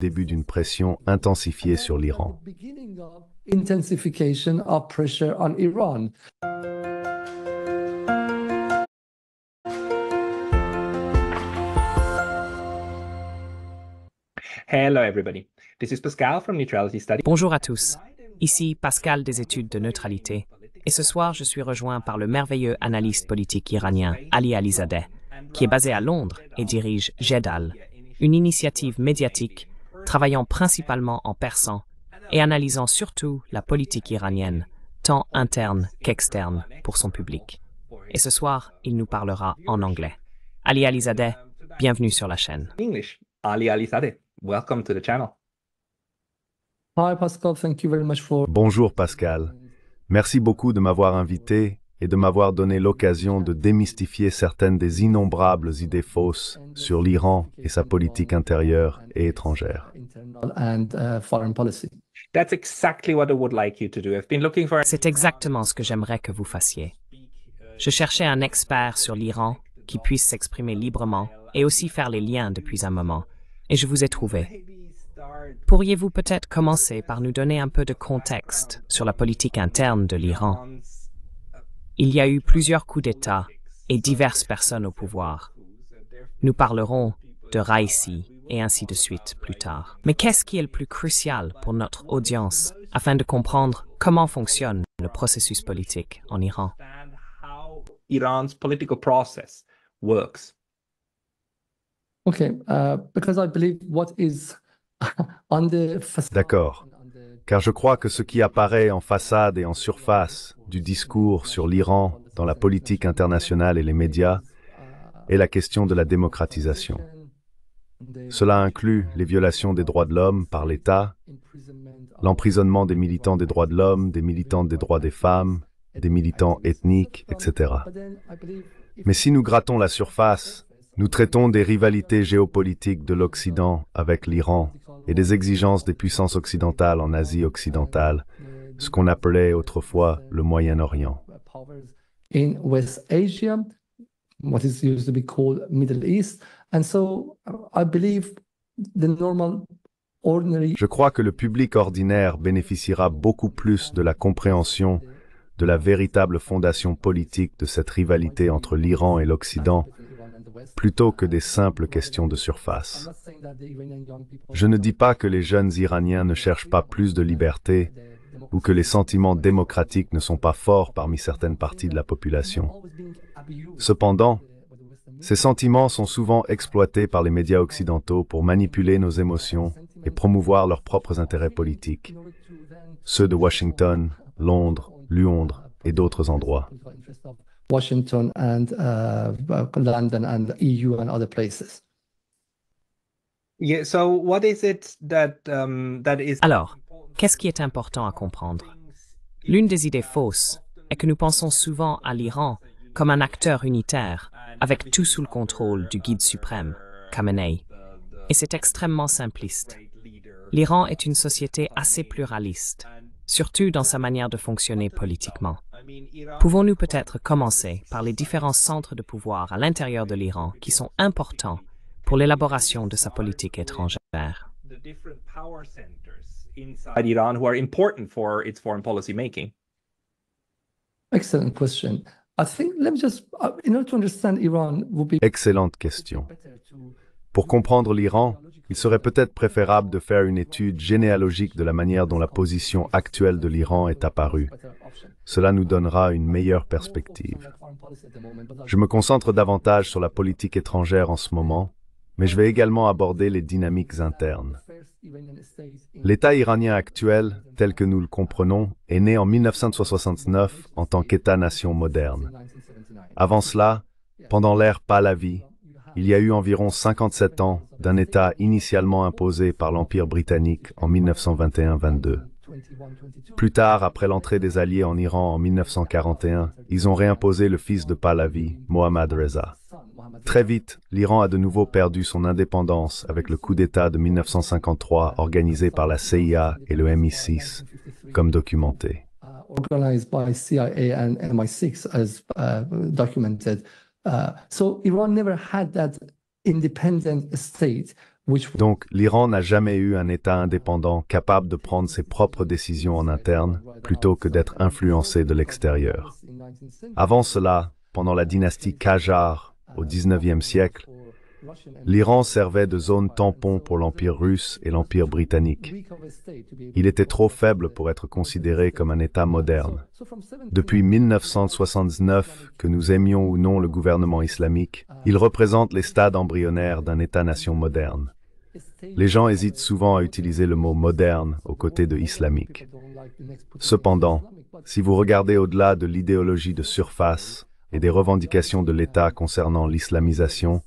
début d'une pression intensifiée sur l'Iran. Bonjour à tous. Ici Pascal des études de neutralité. Et ce soir, je suis rejoint par le merveilleux analyste politique iranien Ali Alizadeh, qui est basé à Londres et dirige JEDAL, une initiative médiatique travaillant principalement en persan et analysant surtout la politique iranienne, tant interne qu'externe, pour son public. Et ce soir, il nous parlera en anglais. Ali Alizadeh, bienvenue sur la chaîne. Bonjour Pascal. Merci beaucoup de m'avoir invité et de m'avoir donné l'occasion de démystifier certaines des innombrables idées fausses sur l'Iran et sa politique intérieure et étrangère. Uh, C'est exactement ce que j'aimerais que vous fassiez. Je cherchais un expert sur l'Iran qui puisse s'exprimer librement et aussi faire les liens depuis un moment, et je vous ai trouvé. Pourriez-vous peut-être commencer par nous donner un peu de contexte sur la politique interne de l'Iran il y a eu plusieurs coups d'État et diverses personnes au pouvoir. Nous parlerons de Raisi et ainsi de suite plus tard. Mais qu'est-ce qui est le plus crucial pour notre audience afin de comprendre comment fonctionne le processus politique en Iran D'accord car je crois que ce qui apparaît en façade et en surface du discours sur l'Iran dans la politique internationale et les médias est la question de la démocratisation. Cela inclut les violations des droits de l'homme par l'État, l'emprisonnement des militants des droits de l'homme, des militantes des droits des femmes, des militants ethniques, etc. Mais si nous grattons la surface, nous traitons des rivalités géopolitiques de l'Occident avec l'Iran et des exigences des puissances occidentales en Asie occidentale, ce qu'on appelait autrefois le Moyen-Orient. je crois que le public ordinaire bénéficiera beaucoup plus de la compréhension de la véritable fondation politique de cette rivalité entre l'Iran et l'Occident plutôt que des simples questions de surface. Je ne dis pas que les jeunes Iraniens ne cherchent pas plus de liberté ou que les sentiments démocratiques ne sont pas forts parmi certaines parties de la population. Cependant, ces sentiments sont souvent exploités par les médias occidentaux pour manipuler nos émotions et promouvoir leurs propres intérêts politiques, ceux de Washington, Londres, Londres et d'autres endroits. Washington and uh, London and EU e and other places. Um, Alors, qu'est-ce qui est important à comprendre L'une des idées fausses est que nous pensons souvent à l'Iran comme un acteur unitaire, avec tout sous le contrôle du guide suprême, Khamenei. Et c'est extrêmement simpliste. L'Iran est une société assez pluraliste, surtout dans sa manière de fonctionner politiquement. Pouvons-nous peut-être commencer par les différents centres de pouvoir à l'intérieur de l'Iran qui sont importants pour l'élaboration de sa politique étrangère Excellente question. Pour comprendre l'Iran, il serait peut-être préférable de faire une étude généalogique de la manière dont la position actuelle de l'Iran est apparue. Cela nous donnera une meilleure perspective. Je me concentre davantage sur la politique étrangère en ce moment, mais je vais également aborder les dynamiques internes. L'État iranien actuel, tel que nous le comprenons, est né en 1969 en tant qu'État-nation moderne. Avant cela, pendant l'ère Pahlavi, il y a eu environ 57 ans d'un État initialement imposé par l'Empire britannique en 1921-22. Plus tard, après l'entrée des Alliés en Iran en 1941, ils ont réimposé le fils de Pahlavi, Mohammad Reza. Très vite, l'Iran a de nouveau perdu son indépendance avec le coup d'État de 1953 organisé par la CIA et le MI6, comme documenté. Uh, Donc l'Iran n'a jamais eu un État indépendant capable de prendre ses propres décisions en interne plutôt que d'être influencé de l'extérieur. Avant cela, pendant la dynastie Qajar au XIXe siècle, L'Iran servait de zone tampon pour l'Empire russe et l'Empire britannique. Il était trop faible pour être considéré comme un État moderne. Depuis 1979, que nous aimions ou non le gouvernement islamique, il représente les stades embryonnaires d'un État-nation moderne. Les gens hésitent souvent à utiliser le mot moderne aux côtés de islamique. Cependant, si vous regardez au-delà de l'idéologie de surface et des revendications de l'État concernant l'islamisation,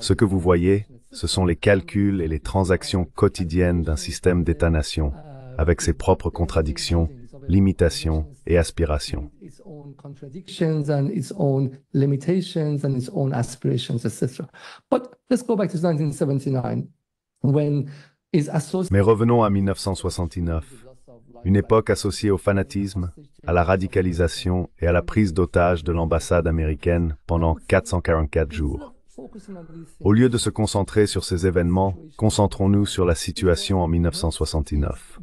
ce que vous voyez, ce sont les calculs et les transactions quotidiennes d'un système d'État-nation, avec ses propres contradictions, limitations et aspirations. Mais revenons à 1969, une époque associée au fanatisme, à la radicalisation et à la prise d'otage de l'ambassade américaine pendant 444 jours. Au lieu de se concentrer sur ces événements, concentrons-nous sur la situation en 1969.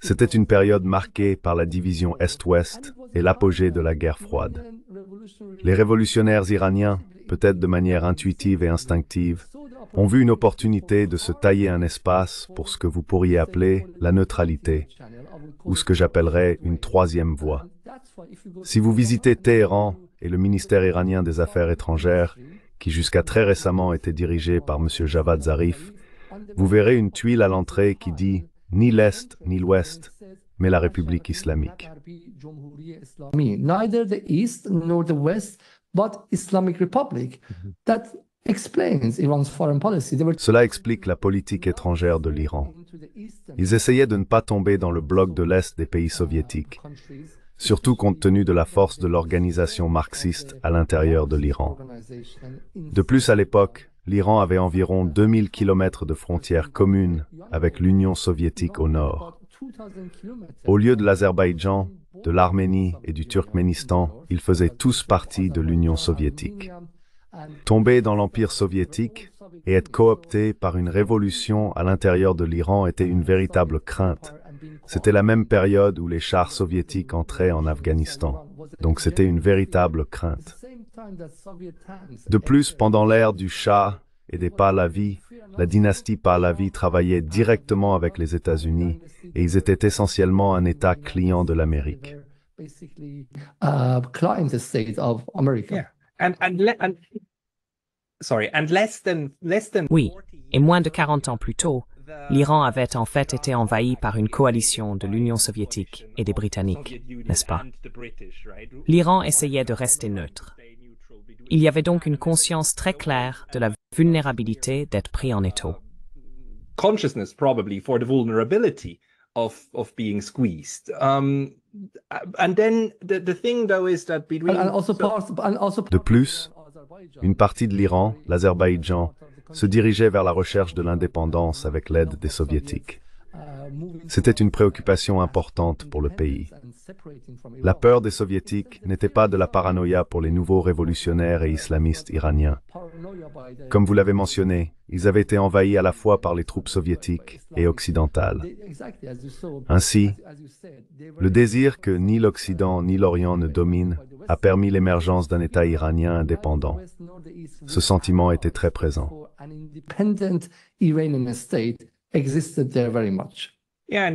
C'était une période marquée par la division Est-Ouest et l'apogée de la guerre froide. Les révolutionnaires iraniens, peut-être de manière intuitive et instinctive, ont vu une opportunité de se tailler un espace pour ce que vous pourriez appeler la neutralité, ou ce que j'appellerais une troisième voie. Si vous visitez Téhéran et le ministère iranien des Affaires étrangères, qui jusqu'à très récemment était dirigé par M. Javad Zarif, vous verrez une tuile à l'entrée qui dit ni l'Est ni l'Ouest, mais la République islamique. Cela explique la politique étrangère de l'Iran. Ils essayaient de ne pas tomber dans le bloc de l'Est des pays soviétiques surtout compte tenu de la force de l'organisation marxiste à l'intérieur de l'Iran. De plus, à l'époque, l'Iran avait environ 2000 km de frontières communes avec l'Union soviétique au nord. Au lieu de l'Azerbaïdjan, de l'Arménie et du Turkménistan, ils faisaient tous partie de l'Union soviétique. Tomber dans l'Empire soviétique et être coopté par une révolution à l'intérieur de l'Iran était une véritable crainte c'était la même période où les chars soviétiques entraient en Afghanistan, donc c'était une véritable crainte. De plus, pendant l'ère du Shah et des Pahlavi, la dynastie Pahlavi travaillait directement avec les États-Unis et ils étaient essentiellement un État client de l'Amérique. Oui, et moins de 40 ans plus tôt, l'Iran avait en fait été envahi par une coalition de l'Union soviétique et des Britanniques, n'est-ce pas L'Iran essayait de rester neutre. Il y avait donc une conscience très claire de la vulnérabilité d'être pris en étau. Consciousness probably for the of being squeezed. Um, then thing though is that between... De plus, une partie de l'Iran, l'Azerbaïdjan, se dirigeait vers la recherche de l'indépendance avec l'aide des soviétiques. C'était une préoccupation importante pour le pays. La peur des soviétiques n'était pas de la paranoïa pour les nouveaux révolutionnaires et islamistes iraniens. Comme vous l'avez mentionné, ils avaient été envahis à la fois par les troupes soviétiques et occidentales. Ainsi, le désir que ni l'Occident ni l'Orient ne dominent a permis l'émergence d'un État iranien indépendant. Ce sentiment était très présent. Uh,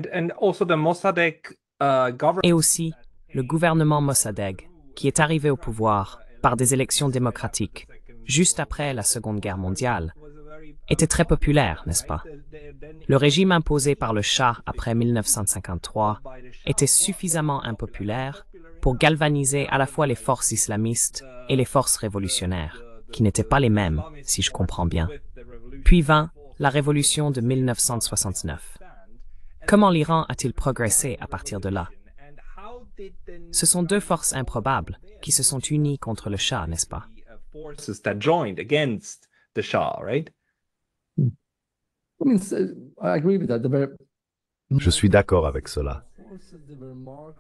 Et aussi le gouvernement Mossadegh, qui est arrivé au pouvoir par des élections démocratiques juste après la Seconde Guerre mondiale, était très populaire, n'est-ce pas Le régime imposé par le Shah après 1953 était suffisamment impopulaire pour galvaniser à la fois les forces islamistes et les forces révolutionnaires, qui n'étaient pas les mêmes, si je comprends bien. Puis vint la révolution de 1969. Comment l'Iran a-t-il progressé à partir de là Ce sont deux forces improbables qui se sont unies contre le Shah, n'est-ce pas Je suis d'accord avec cela.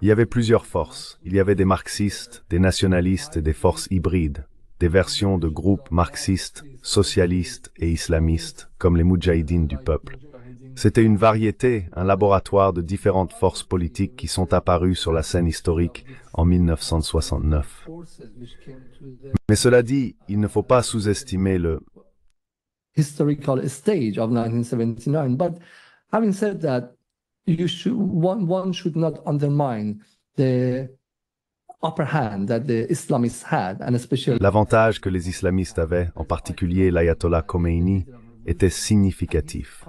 Il y avait plusieurs forces. Il y avait des marxistes, des nationalistes et des forces hybrides, des versions de groupes marxistes, socialistes et islamistes, comme les moudjahidines du peuple. C'était une variété, un laboratoire de différentes forces politiques qui sont apparues sur la scène historique en 1969. Mais cela dit, il ne faut pas sous-estimer le you one should not undermine the upper hand that the Islamists had, and especially l'avantage que les islamistes avaient, en particulier l'ayatollah Khomeini, était significatif.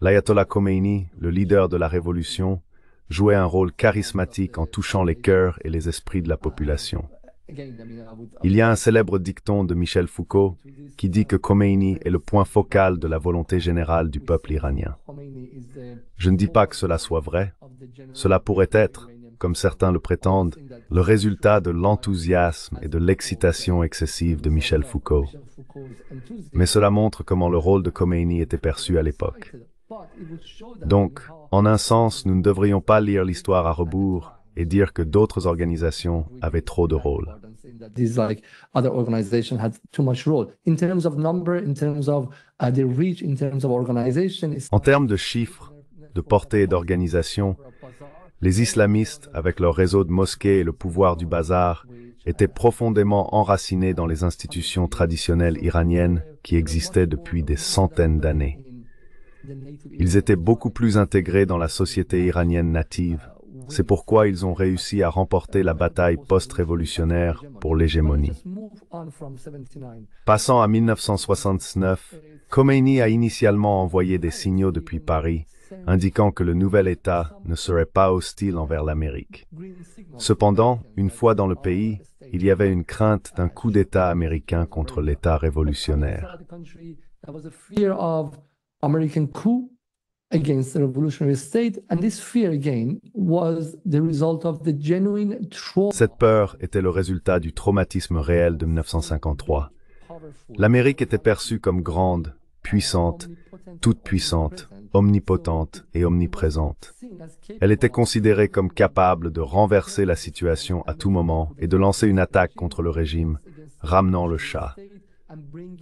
L'ayatollah Khomeini, le leader de la révolution, jouait un rôle charismatique en touchant les cœurs et les esprits de la population. Il y a un célèbre dicton de Michel Foucault qui dit que Khomeini est le point focal de la volonté générale du peuple iranien. Je ne dis pas que cela soit vrai. Cela pourrait être, comme certains le prétendent, le résultat de l'enthousiasme et de l'excitation excessive de Michel Foucault. Mais cela montre comment le rôle de Khomeini était perçu à l'époque. Donc, en un sens, nous ne devrions pas lire l'histoire à rebours, et dire que d'autres organisations avaient trop de rôles. En termes de chiffres, de portée et d'organisation, les islamistes, avec leur réseau de mosquées et le pouvoir du bazar, étaient profondément enracinés dans les institutions traditionnelles iraniennes qui existaient depuis des centaines d'années. Ils étaient beaucoup plus intégrés dans la société iranienne native c'est pourquoi ils ont réussi à remporter la bataille post-révolutionnaire pour l'hégémonie. Passant à 1969, Khomeini a initialement envoyé des signaux depuis Paris, indiquant que le nouvel État ne serait pas hostile envers l'Amérique. Cependant, une fois dans le pays, il y avait une crainte d'un coup d'État américain contre l'État révolutionnaire. Cette peur était le résultat du traumatisme réel de 1953. L'Amérique était perçue comme grande, puissante, toute puissante, omnipotente et omniprésente. Elle était considérée comme capable de renverser la situation à tout moment et de lancer une attaque contre le régime, ramenant le chat.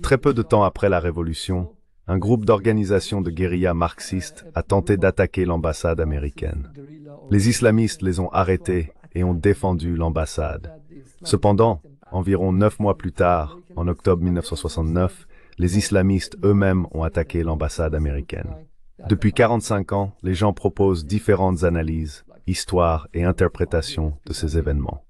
Très peu de temps après la Révolution, un groupe d'organisations de guérilla marxistes a tenté d'attaquer l'ambassade américaine. Les islamistes les ont arrêtés et ont défendu l'ambassade. Cependant, environ neuf mois plus tard, en octobre 1969, les islamistes eux-mêmes ont attaqué l'ambassade américaine. Depuis 45 ans, les gens proposent différentes analyses, histoires et interprétations de ces événements.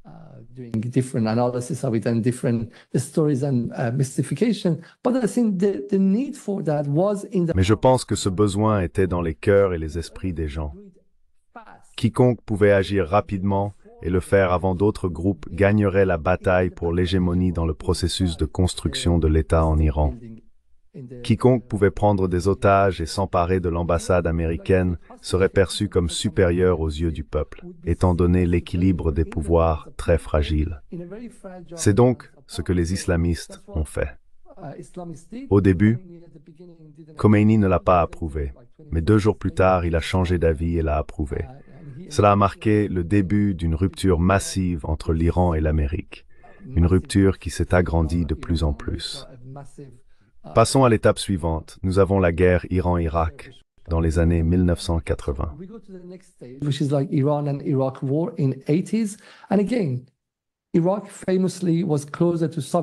Mais je pense que ce besoin était dans les cœurs et les esprits des gens. Quiconque pouvait agir rapidement et le faire avant d'autres groupes gagnerait la bataille pour l'hégémonie dans le processus de construction de l'État en Iran. Quiconque pouvait prendre des otages et s'emparer de l'ambassade américaine serait perçu comme supérieur aux yeux du peuple, étant donné l'équilibre des pouvoirs très fragile. C'est donc ce que les islamistes ont fait. Au début, Khomeini ne l'a pas approuvé, mais deux jours plus tard, il a changé d'avis et l'a approuvé. Cela a marqué le début d'une rupture massive entre l'Iran et l'Amérique, une rupture qui s'est agrandie de plus en plus. Passons à l'étape suivante. Nous avons la guerre Iran-Irak dans les années 1980.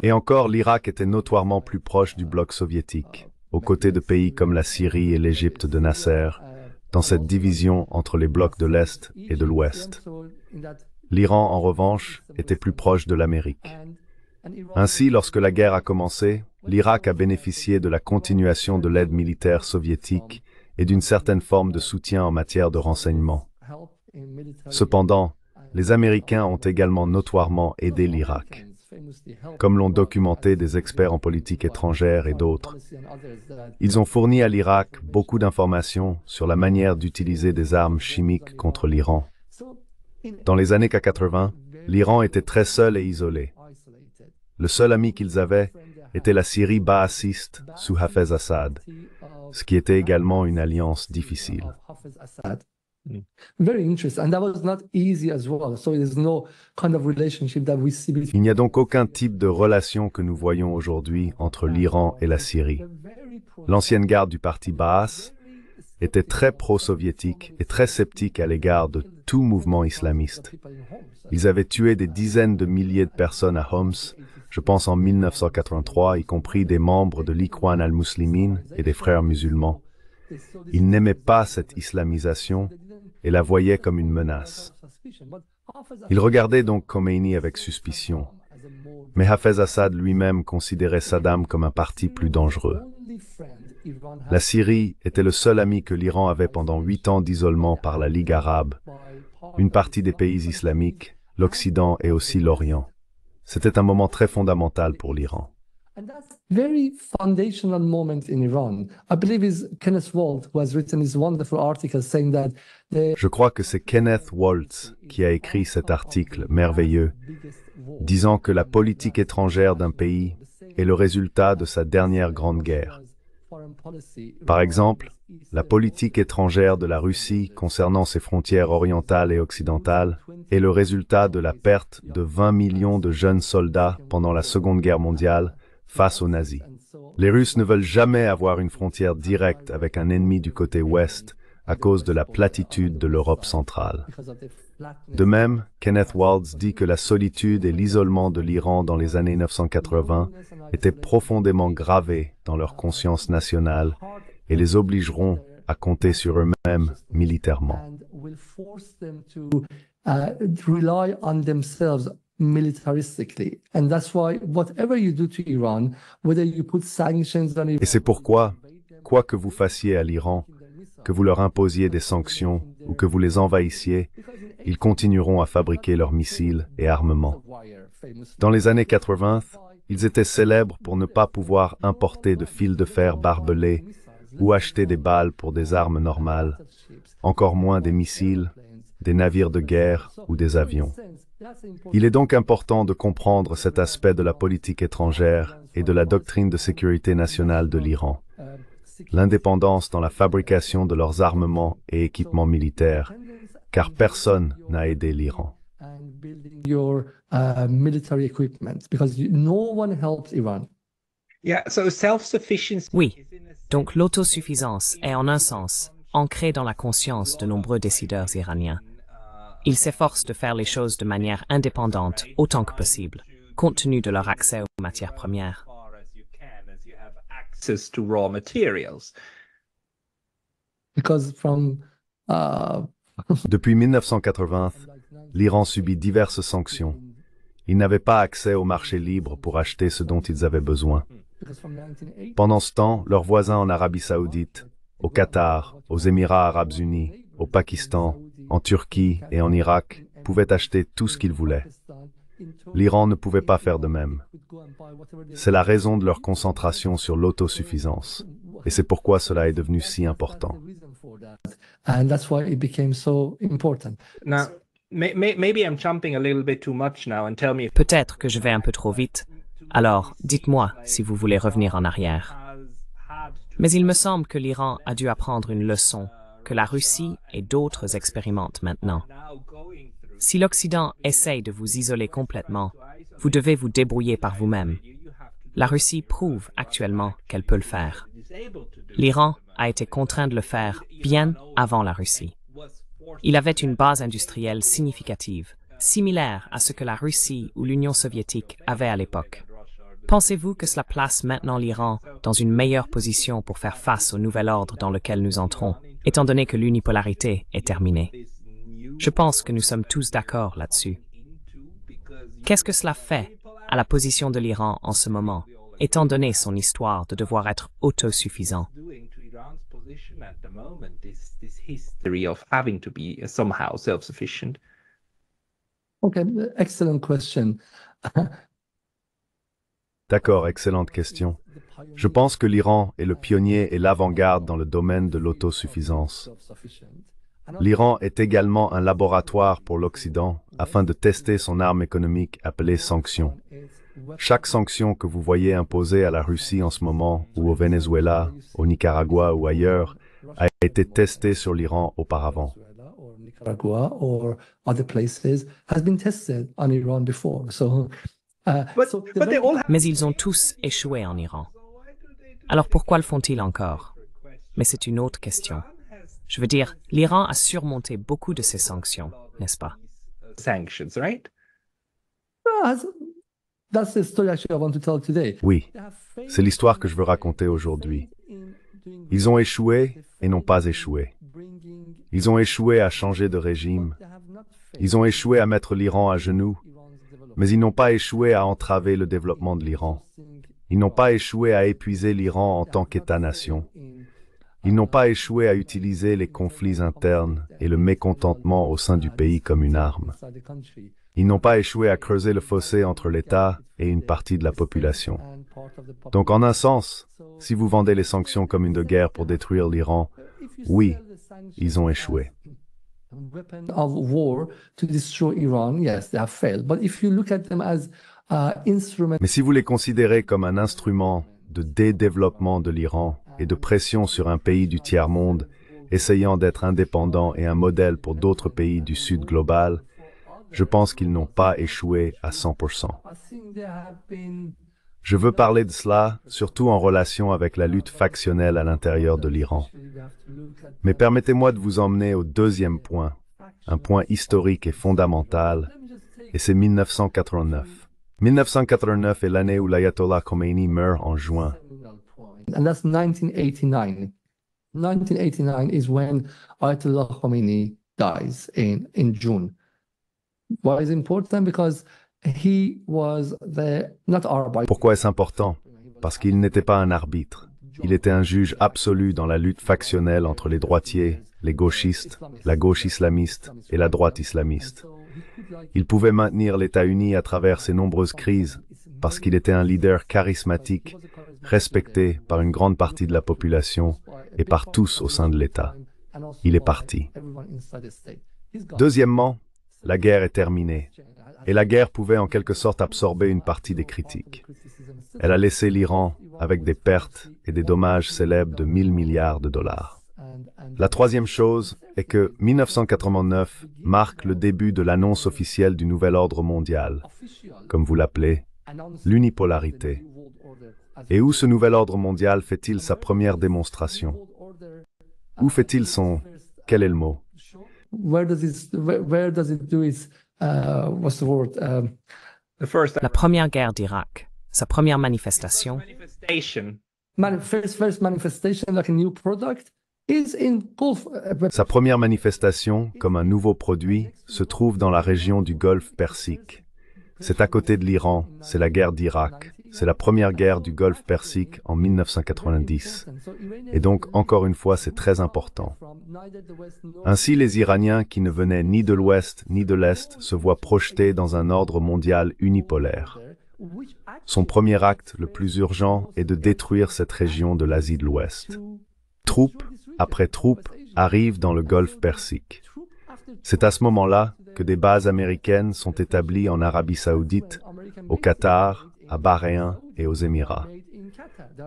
Et encore, l'Irak était notoirement plus proche du bloc soviétique, aux côtés de pays comme la Syrie et l'Égypte de Nasser, dans cette division entre les blocs de l'Est et de l'Ouest. L'Iran, en revanche, était plus proche de l'Amérique. Ainsi, lorsque la guerre a commencé, l'Irak a bénéficié de la continuation de l'aide militaire soviétique et d'une certaine forme de soutien en matière de renseignement. Cependant, les Américains ont également notoirement aidé l'Irak. Comme l'ont documenté des experts en politique étrangère et d'autres, ils ont fourni à l'Irak beaucoup d'informations sur la manière d'utiliser des armes chimiques contre l'Iran. Dans les années 80, l'Iran était très seul et isolé. Le seul ami qu'ils avaient était la Syrie baassiste sous Hafez Assad, ce qui était également une alliance difficile. Il n'y a donc aucun type de relation que nous voyons aujourd'hui entre l'Iran et la Syrie. L'ancienne garde du parti Baas était très pro-soviétique et très sceptique à l'égard de tout mouvement islamiste. Ils avaient tué des dizaines de milliers de personnes à Homs je pense en 1983, y compris des membres de l'Ikwan al-Muslimin et des frères musulmans. Ils n'aimaient pas cette islamisation et la voyaient comme une menace. Ils regardaient donc Khomeini avec suspicion. Mais Hafez Assad lui-même considérait Saddam comme un parti plus dangereux. La Syrie était le seul ami que l'Iran avait pendant huit ans d'isolement par la Ligue arabe, une partie des pays islamiques, l'Occident et aussi l'Orient. C'était un moment très fondamental pour l'Iran. Je crois que c'est Kenneth Waltz qui a écrit cet article merveilleux disant que la politique étrangère d'un pays est le résultat de sa dernière grande guerre. Par exemple, la politique étrangère de la Russie concernant ses frontières orientales et occidentales est le résultat de la perte de 20 millions de jeunes soldats pendant la Seconde Guerre mondiale face aux nazis. Les Russes ne veulent jamais avoir une frontière directe avec un ennemi du côté ouest à cause de la platitude de l'Europe centrale. De même, Kenneth Waltz dit que la solitude et l'isolement de l'Iran dans les années 1980 étaient profondément gravés dans leur conscience nationale et les obligeront à compter sur eux-mêmes militairement. Et c'est pourquoi, quoi que vous fassiez à l'Iran, que vous leur imposiez des sanctions ou que vous les envahissiez, ils continueront à fabriquer leurs missiles et armements. Dans les années 80, ils étaient célèbres pour ne pas pouvoir importer de fils de fer barbelés ou acheter des balles pour des armes normales, encore moins des missiles, des navires de guerre ou des avions. Il est donc important de comprendre cet aspect de la politique étrangère et de la doctrine de sécurité nationale de l'Iran, l'indépendance dans la fabrication de leurs armements et équipements militaires, car personne n'a aidé l'Iran. Oui, donc l'autosuffisance est en un sens ancrée dans la conscience de nombreux décideurs iraniens. Uh, Ils s'efforcent de faire les choses de manière indépendante autant que possible, compte tenu de leur accès aux matières premières. Uh, Depuis 1980, l'Iran subit diverses sanctions. Ils n'avaient pas accès au marché libre pour acheter ce dont ils avaient besoin. Pendant ce temps, leurs voisins en Arabie saoudite, au Qatar, aux Émirats arabes unis, au Pakistan, en Turquie et en Irak pouvaient acheter tout ce qu'ils voulaient. L'Iran ne pouvait pas faire de même. C'est la raison de leur concentration sur l'autosuffisance. Et c'est pourquoi cela est devenu si important. Peut-être que je vais un peu trop vite. Alors, dites-moi si vous voulez revenir en arrière. Mais il me semble que l'Iran a dû apprendre une leçon que la Russie et d'autres expérimentent maintenant. Si l'Occident essaye de vous isoler complètement, vous devez vous débrouiller par vous-même. La Russie prouve actuellement qu'elle peut le faire. L'Iran a été contraint de le faire bien avant la Russie. Il avait une base industrielle significative, similaire à ce que la Russie ou l'Union soviétique avaient à l'époque. Pensez-vous que cela place maintenant l'Iran dans une meilleure position pour faire face au nouvel ordre dans lequel nous entrons, étant donné que l'unipolarité est terminée je pense que nous sommes tous d'accord là-dessus. Qu'est-ce que cela fait à la position de l'Iran en ce moment, étant donné son histoire de devoir être autosuffisant D'accord, excellente question. Je pense que l'Iran est le pionnier et l'avant-garde dans le domaine de l'autosuffisance l'Iran est également un laboratoire pour l'Occident afin de tester son arme économique appelée sanction. Chaque sanction que vous voyez imposée à la Russie en ce moment, ou au Venezuela, au Nicaragua ou ailleurs, a été testée sur l'Iran auparavant. Mais ils ont tous échoué en Iran. Alors pourquoi le font-ils encore Mais c'est une autre question. Je veux dire, l'Iran a surmonté beaucoup de ces sanctions, n'est-ce pas? Ah, oui, c'est l'histoire que je veux raconter aujourd'hui. Ils ont échoué et n'ont pas échoué. Ils ont échoué à changer de régime. Ils ont échoué à mettre l'Iran à genoux. Mais ils n'ont pas échoué à entraver le développement de l'Iran. Ils n'ont pas échoué à épuiser l'Iran en tant qu'État-nation. Ils n'ont pas échoué à utiliser les conflits internes et le mécontentement au sein du pays comme une arme. Ils n'ont pas échoué à creuser le fossé entre l'État et une partie de la population. Donc en un sens, si vous vendez les sanctions comme une de guerre pour détruire l'Iran, oui, ils ont échoué. Uh, Mais si vous les considérez comme un instrument de dédéveloppement de l'Iran, et de pression sur un pays du tiers-monde, essayant d'être indépendant et un modèle pour d'autres pays du Sud global, je pense qu'ils n'ont pas échoué à 100%. Je veux parler de cela, surtout en relation avec la lutte factionnelle à l'intérieur de l'Iran. Mais permettez-moi de vous emmener au deuxième point, un point historique et fondamental, et c'est 1989. 1989 est l'année où l'ayatollah Khomeini meurt en juin and that's 1989. 1989 is when Ayatollah Khomeini dies in, in Pourquoi est-ce important Parce qu'il n'était pas un arbitre. Il était un juge absolu dans la lutte factionnelle entre les droitiers, les gauchistes, la gauche islamiste et la droite islamiste. Il pouvait maintenir l'État uni à travers ses nombreuses crises parce qu'il était un leader charismatique respecté par une grande partie de la population et par tous au sein de l'État. Il est parti. Deuxièmement, la guerre est terminée, et la guerre pouvait en quelque sorte absorber une partie des critiques. Elle a laissé l'Iran avec des pertes et des dommages célèbres de 1000 milliards de dollars. La troisième chose est que 1989 marque le début de l'annonce officielle du nouvel ordre mondial, comme vous l'appelez, l'unipolarité, et où ce nouvel ordre mondial fait-il sa première démonstration Où fait-il son... Quel est le mot La première guerre d'Irak, sa première manifestation. Sa première manifestation, comme un nouveau produit, se trouve dans la région du Golfe Persique. C'est à côté de l'Iran, c'est la guerre d'Irak. C'est la première guerre du Golfe Persique en 1990. Et donc, encore une fois, c'est très important. Ainsi, les Iraniens qui ne venaient ni de l'Ouest ni de l'Est se voient projetés dans un ordre mondial unipolaire. Son premier acte le plus urgent est de détruire cette région de l'Asie de l'Ouest. Troupes après troupes arrivent dans le Golfe Persique. C'est à ce moment-là que des bases américaines sont établies en Arabie saoudite, au Qatar, à Bahreïn et aux Émirats.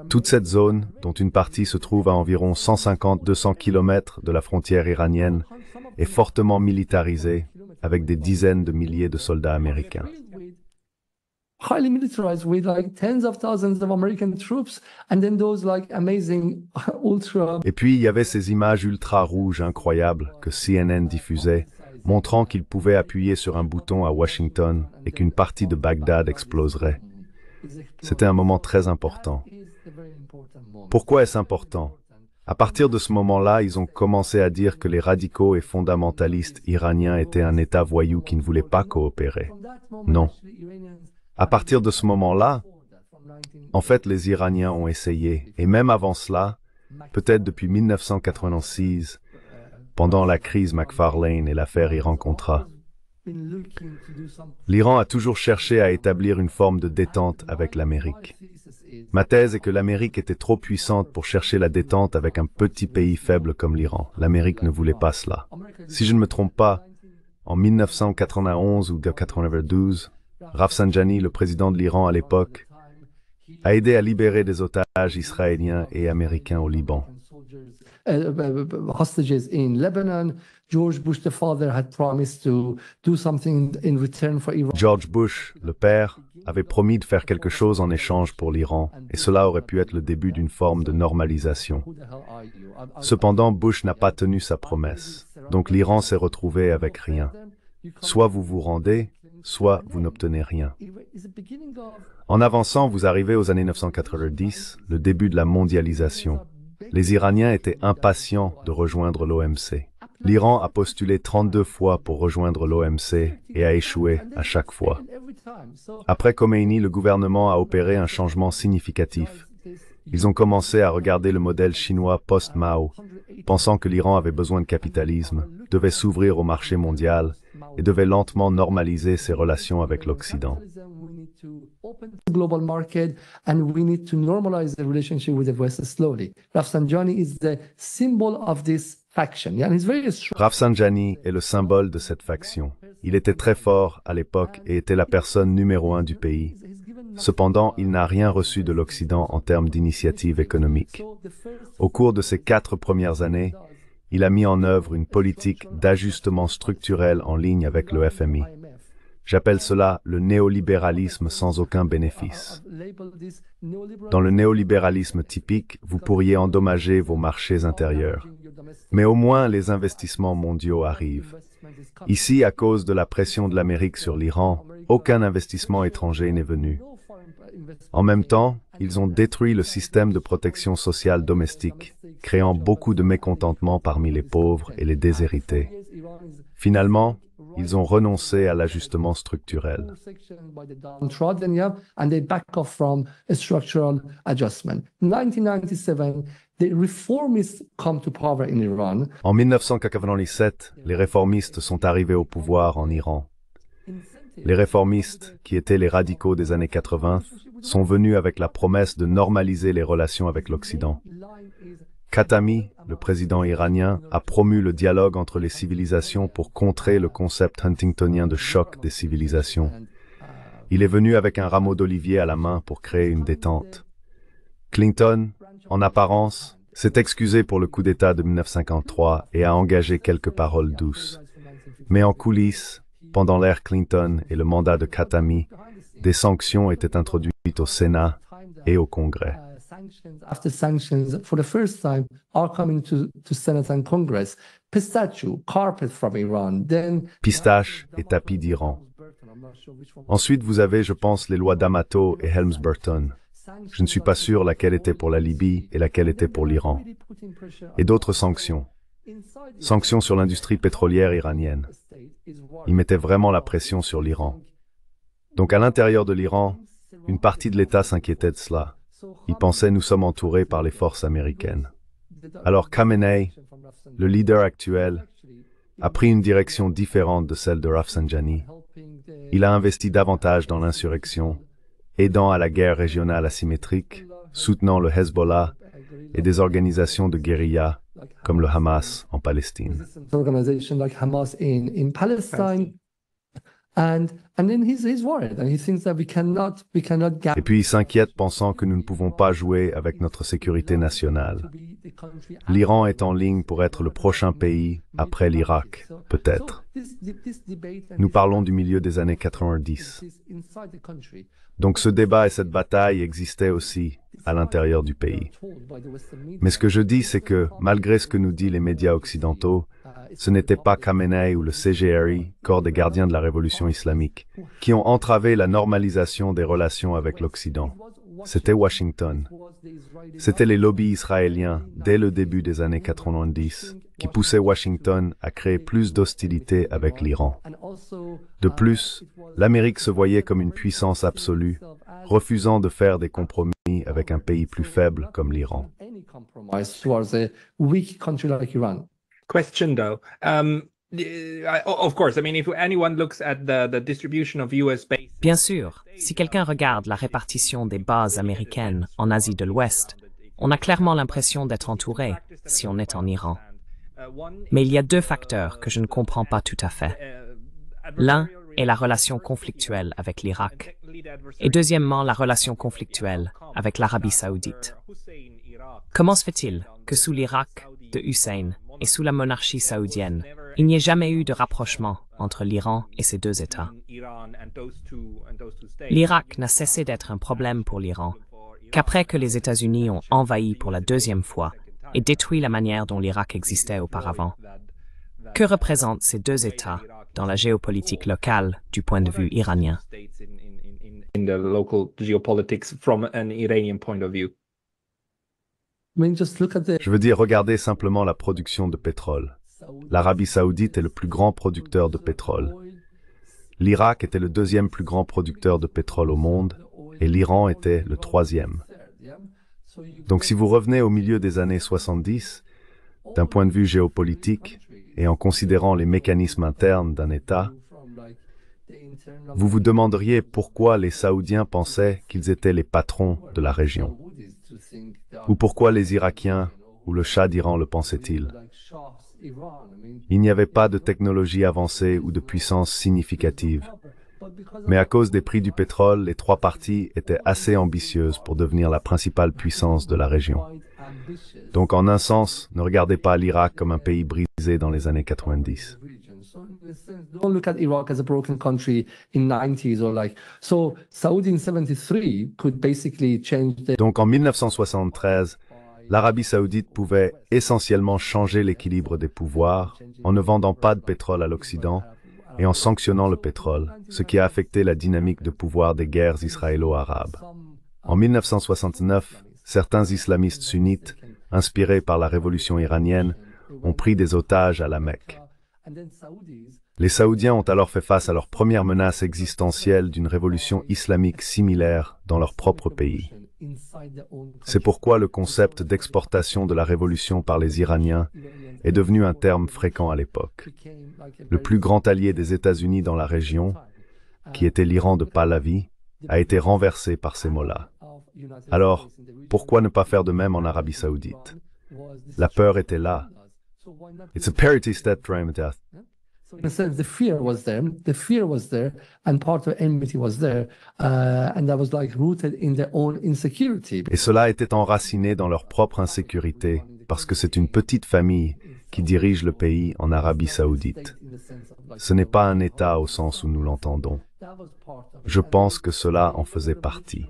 Toute cette zone, dont une partie se trouve à environ 150-200 km de la frontière iranienne, est fortement militarisée avec des dizaines de milliers de soldats américains. Et puis il y avait ces images ultra rouges incroyables que CNN diffusait montrant qu'ils pouvaient appuyer sur un bouton à Washington et qu'une partie de Bagdad exploserait. C'était un moment très important. Pourquoi est-ce important À partir de ce moment-là, ils ont commencé à dire que les radicaux et fondamentalistes iraniens étaient un État voyou qui ne voulait pas coopérer. Non. À partir de ce moment-là, en fait, les Iraniens ont essayé, et même avant cela, peut-être depuis 1986, pendant la crise McFarlane et l'affaire Iran-Contra, L'Iran a toujours cherché à établir une forme de détente avec l'Amérique. Ma thèse est que l'Amérique était trop puissante pour chercher la détente avec un petit pays faible comme l'Iran. L'Amérique ne voulait pas cela. Si je ne me trompe pas, en 1991 ou 1992, Rafsanjani, le président de l'Iran à l'époque, a aidé à libérer des otages israéliens et américains au Liban. Euh, euh, euh, George Bush le père, avait promis de faire quelque chose en échange pour l'Iran, et cela aurait pu être le début d'une forme de normalisation. Cependant, Bush n'a pas tenu sa promesse, donc l'Iran s'est retrouvé avec rien. Soit vous vous rendez, soit vous n'obtenez rien. En avançant, vous arrivez aux années 1990, le début de la mondialisation. Les Iraniens étaient impatients de rejoindre l'OMC. L'Iran a postulé 32 fois pour rejoindre l'OMC et a échoué à chaque fois. Après Khomeini, le gouvernement a opéré un changement significatif. Ils ont commencé à regarder le modèle chinois post-Mao, pensant que l'Iran avait besoin de capitalisme, devait s'ouvrir au marché mondial et devait lentement normaliser ses relations avec l'Occident. Rafsanjani is the symbol of this Rafsanjani est le symbole de cette faction. Il était très fort à l'époque et était la personne numéro un du pays. Cependant, il n'a rien reçu de l'Occident en termes d'initiative économique. Au cours de ses quatre premières années, il a mis en œuvre une politique d'ajustement structurel en ligne avec le FMI. J'appelle cela le néolibéralisme sans aucun bénéfice. Dans le néolibéralisme typique, vous pourriez endommager vos marchés intérieurs. Mais au moins, les investissements mondiaux arrivent. Ici, à cause de la pression de l'Amérique sur l'Iran, aucun investissement étranger n'est venu. En même temps, ils ont détruit le système de protection sociale domestique, créant beaucoup de mécontentement parmi les pauvres et les déshérités. Finalement, ils ont renoncé à l'ajustement structurel. En 1997, les réformistes sont arrivés au pouvoir en Iran. Les réformistes, qui étaient les radicaux des années 80, sont venus avec la promesse de normaliser les relations avec l'Occident. Khatami, le président iranien, a promu le dialogue entre les civilisations pour contrer le concept huntingtonien de choc des civilisations. Il est venu avec un rameau d'olivier à la main pour créer une détente. Clinton, en apparence, s'est excusé pour le coup d'État de 1953 et a engagé quelques paroles douces. Mais en coulisses, pendant l'ère Clinton et le mandat de Khatami, des sanctions étaient introduites au Sénat et au Congrès sanctions are coming to, Senate and Congress. from Iran, then... Pistache et tapis d'Iran. Ensuite, vous avez, je pense, les lois d'Amato et Helms-Burton. Je ne suis pas sûr laquelle était pour la Libye et laquelle était pour l'Iran. Et d'autres sanctions. Sanctions sur l'industrie pétrolière iranienne. Ils mettaient vraiment la pression sur l'Iran. Donc à l'intérieur de l'Iran, une partie de l'État s'inquiétait de cela. Il pensait nous sommes entourés par les forces américaines. Alors Khamenei, le leader actuel, a pris une direction différente de celle de Rafsanjani. Il a investi davantage dans l'insurrection, aidant à la guerre régionale asymétrique, soutenant le Hezbollah et des organisations de guérilla comme le Hamas en Palestine. Et puis il s'inquiète pensant que nous ne pouvons pas jouer avec notre sécurité nationale. L'Iran est en ligne pour être le prochain pays après l'Irak, peut-être. Nous parlons du milieu des années 90. Donc ce débat et cette bataille existaient aussi à l'intérieur du pays. Mais ce que je dis, c'est que malgré ce que nous disent les médias occidentaux, ce n'était pas Khamenei ou le CGRI, corps des gardiens de la révolution islamique, qui ont entravé la normalisation des relations avec l'Occident. C'était Washington. C'était les lobbies israéliens, dès le début des années 90, qui poussaient Washington à créer plus d'hostilité avec l'Iran. De plus, l'Amérique se voyait comme une puissance absolue, refusant de faire des compromis avec un pays plus faible comme l'Iran. Question Bien sûr, si quelqu'un regarde la répartition des bases américaines en Asie de l'Ouest, on a clairement l'impression d'être entouré si on est en Iran. Mais il y a deux facteurs que je ne comprends pas tout à fait. L'un est la relation conflictuelle avec l'Irak et deuxièmement la relation conflictuelle avec l'Arabie saoudite. Comment se fait-il que sous l'Irak de Hussein, sous la monarchie saoudienne, il n'y a jamais eu de rapprochement entre l'Iran et ces deux États. L'Irak n'a cessé d'être un problème pour l'Iran qu'après que les États-Unis ont envahi pour la deuxième fois et détruit la manière dont l'Irak existait auparavant. Que représentent ces deux États dans la géopolitique locale du point de vue iranien? Je veux dire, regardez simplement la production de pétrole. L'Arabie saoudite est le plus grand producteur de pétrole. L'Irak était le deuxième plus grand producteur de pétrole au monde et l'Iran était le troisième. Donc si vous revenez au milieu des années 70, d'un point de vue géopolitique et en considérant les mécanismes internes d'un État, vous vous demanderiez pourquoi les Saoudiens pensaient qu'ils étaient les patrons de la région. Ou pourquoi les Irakiens ou le Shah d'Iran le pensaient-ils Il n'y avait pas de technologie avancée ou de puissance significative. Mais à cause des prix du pétrole, les trois parties étaient assez ambitieuses pour devenir la principale puissance de la région. Donc en un sens, ne regardez pas l'Irak comme un pays brisé dans les années 90. Donc en 1973, l'Arabie saoudite pouvait essentiellement changer l'équilibre des pouvoirs en ne vendant pas de pétrole à l'Occident et en sanctionnant le pétrole, ce qui a affecté la dynamique de pouvoir des guerres israélo-arabes. En 1969, certains islamistes sunnites, inspirés par la révolution iranienne, ont pris des otages à la Mecque. Les Saoudiens ont alors fait face à leur première menace existentielle d'une révolution islamique similaire dans leur propre pays. C'est pourquoi le concept d'exportation de la révolution par les Iraniens est devenu un terme fréquent à l'époque. Le plus grand allié des États-Unis dans la région, uh, qui était l'Iran de Pahlavi, a été renversé par ces mots-là. Alors, pourquoi ne pas faire de même en Arabie saoudite La peur était là, It's a parity step Et cela était enraciné dans leur propre insécurité, parce que c'est une petite famille qui dirige le pays en Arabie saoudite. Ce n'est pas un État au sens où nous l'entendons. Je pense que cela en faisait partie.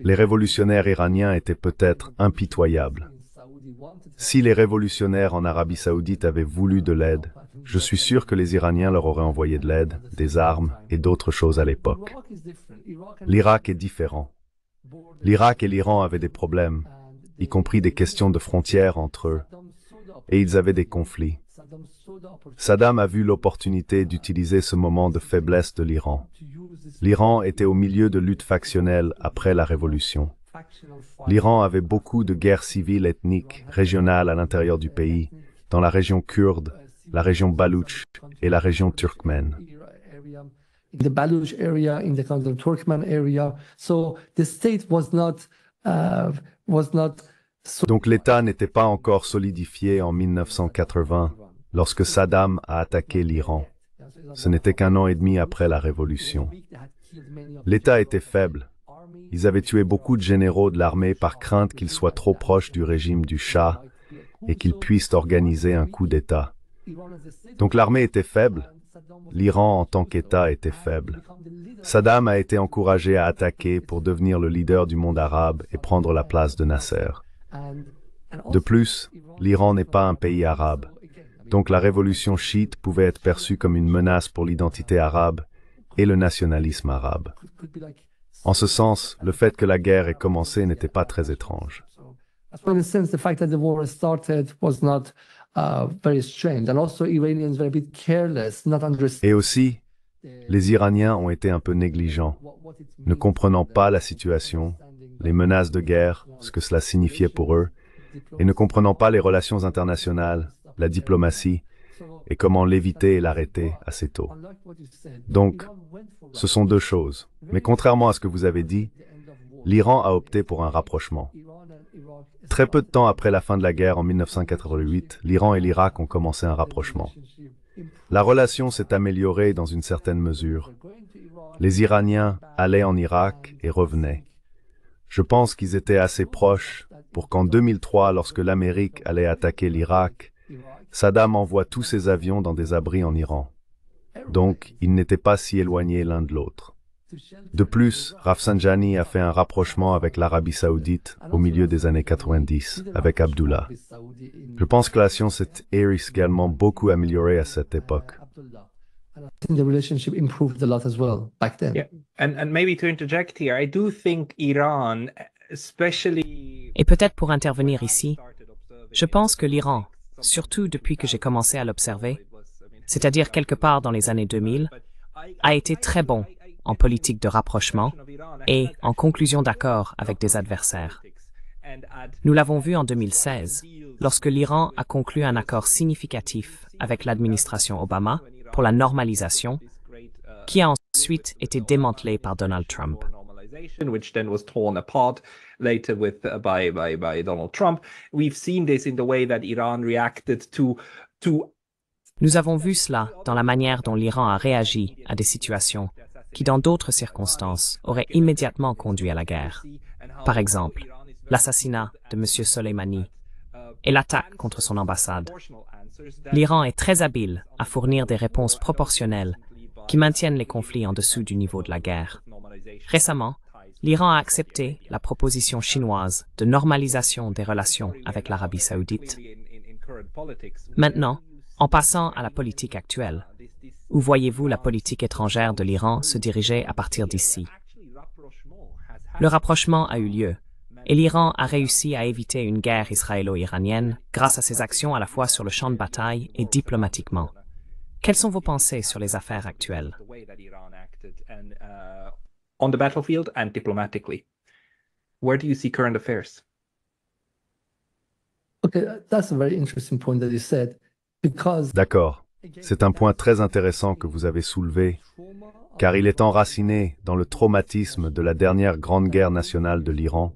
Les révolutionnaires iraniens étaient peut-être impitoyables. Si les révolutionnaires en Arabie saoudite avaient voulu de l'aide, je suis sûr que les Iraniens leur auraient envoyé de l'aide, des armes et d'autres choses à l'époque. L'Irak est différent. L'Irak et l'Iran avaient des problèmes, y compris des questions de frontières entre eux, et ils avaient des conflits. Saddam a vu l'opportunité d'utiliser ce moment de faiblesse de l'Iran. L'Iran était au milieu de luttes factionnelles après la révolution. L'Iran avait beaucoup de guerres civiles ethniques régionales à l'intérieur du pays, dans la région kurde, la région balouche et la région turkmène. Uh, Donc l'État n'était pas encore solidifié en 1980 lorsque Saddam a attaqué l'Iran. Ce n'était qu'un an et demi après la révolution. L'État était faible, ils avaient tué beaucoup de généraux de l'armée par crainte qu'ils soient trop proches du régime du Shah et qu'ils puissent organiser un coup d'État. Donc l'armée était faible, l'Iran en tant qu'État était faible. Saddam a été encouragé à attaquer pour devenir le leader du monde arabe et prendre la place de Nasser. De plus, l'Iran n'est pas un pays arabe, donc la révolution chiite pouvait être perçue comme une menace pour l'identité arabe et le nationalisme arabe. En ce sens, le fait que la guerre ait commencé n'était pas très étrange. Et aussi, les Iraniens ont été un peu négligents, ne comprenant pas la situation, les menaces de guerre, ce que cela signifiait pour eux, et ne comprenant pas les relations internationales, la diplomatie, et comment l'éviter et l'arrêter assez tôt. Donc, ce sont deux choses. Mais contrairement à ce que vous avez dit, l'Iran a opté pour un rapprochement. Très peu de temps après la fin de la guerre en 1988, l'Iran et l'Irak ont commencé un rapprochement. La relation s'est améliorée dans une certaine mesure. Les Iraniens allaient en Irak et revenaient. Je pense qu'ils étaient assez proches pour qu'en 2003, lorsque l'Amérique allait attaquer l'Irak, Saddam envoie tous ses avions dans des abris en Iran. Donc, ils n'étaient pas si éloignés l'un de l'autre. De plus, Rafsanjani a fait un rapprochement avec l'Arabie saoudite au milieu des années 90, avec Abdullah. Je pense que la science est également beaucoup améliorée à cette époque. Et peut-être pour intervenir ici, je pense que l'Iran, surtout depuis que j'ai commencé à l'observer, c'est-à-dire quelque part dans les années 2000, a été très bon en politique de rapprochement et en conclusion d'accords avec des adversaires. Nous l'avons vu en 2016, lorsque l'Iran a conclu un accord significatif avec l'administration Obama pour la normalisation, qui a ensuite été démantelé par Donald Trump. Nous avons vu cela dans la manière dont l'Iran a réagi à des situations qui, dans d'autres circonstances, auraient immédiatement conduit à la guerre. Par exemple, l'assassinat de M. Soleimani et l'attaque contre son ambassade. L'Iran est très habile à fournir des réponses proportionnelles qui maintiennent les conflits en dessous du niveau de la guerre. Récemment, l'Iran a accepté la proposition chinoise de normalisation des relations avec l'Arabie saoudite. Maintenant, en passant à la politique actuelle, où voyez-vous la politique étrangère de l'Iran se diriger à partir d'ici Le rapprochement a eu lieu, et l'Iran a réussi à éviter une guerre israélo-iranienne grâce à ses actions à la fois sur le champ de bataille et diplomatiquement. Quelles sont vos pensées sur les affaires actuelles the battlefield and diplomatically. Where do you see current affairs? D'accord. C'est un point très intéressant que vous avez soulevé, car il est enraciné dans le traumatisme de la dernière grande guerre nationale de l'Iran,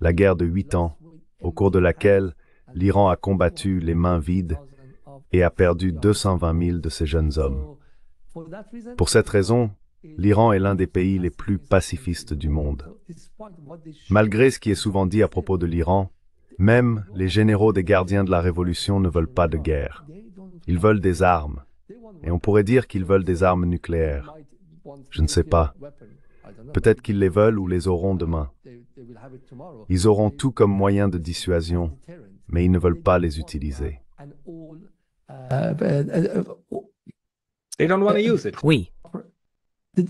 la guerre de huit ans, au cours de laquelle l'Iran a combattu les mains vides et a perdu 220 000 de ses jeunes hommes. Pour cette raison, l'Iran est l'un des pays les plus pacifistes du monde. Malgré ce qui est souvent dit à propos de l'Iran, même les généraux des gardiens de la Révolution ne veulent pas de guerre. Ils veulent des armes. Et on pourrait dire qu'ils veulent des armes nucléaires. Je ne sais pas. Peut-être qu'ils les veulent ou les auront demain. Ils auront tout comme moyen de dissuasion, mais ils ne veulent pas les utiliser. Oui, ils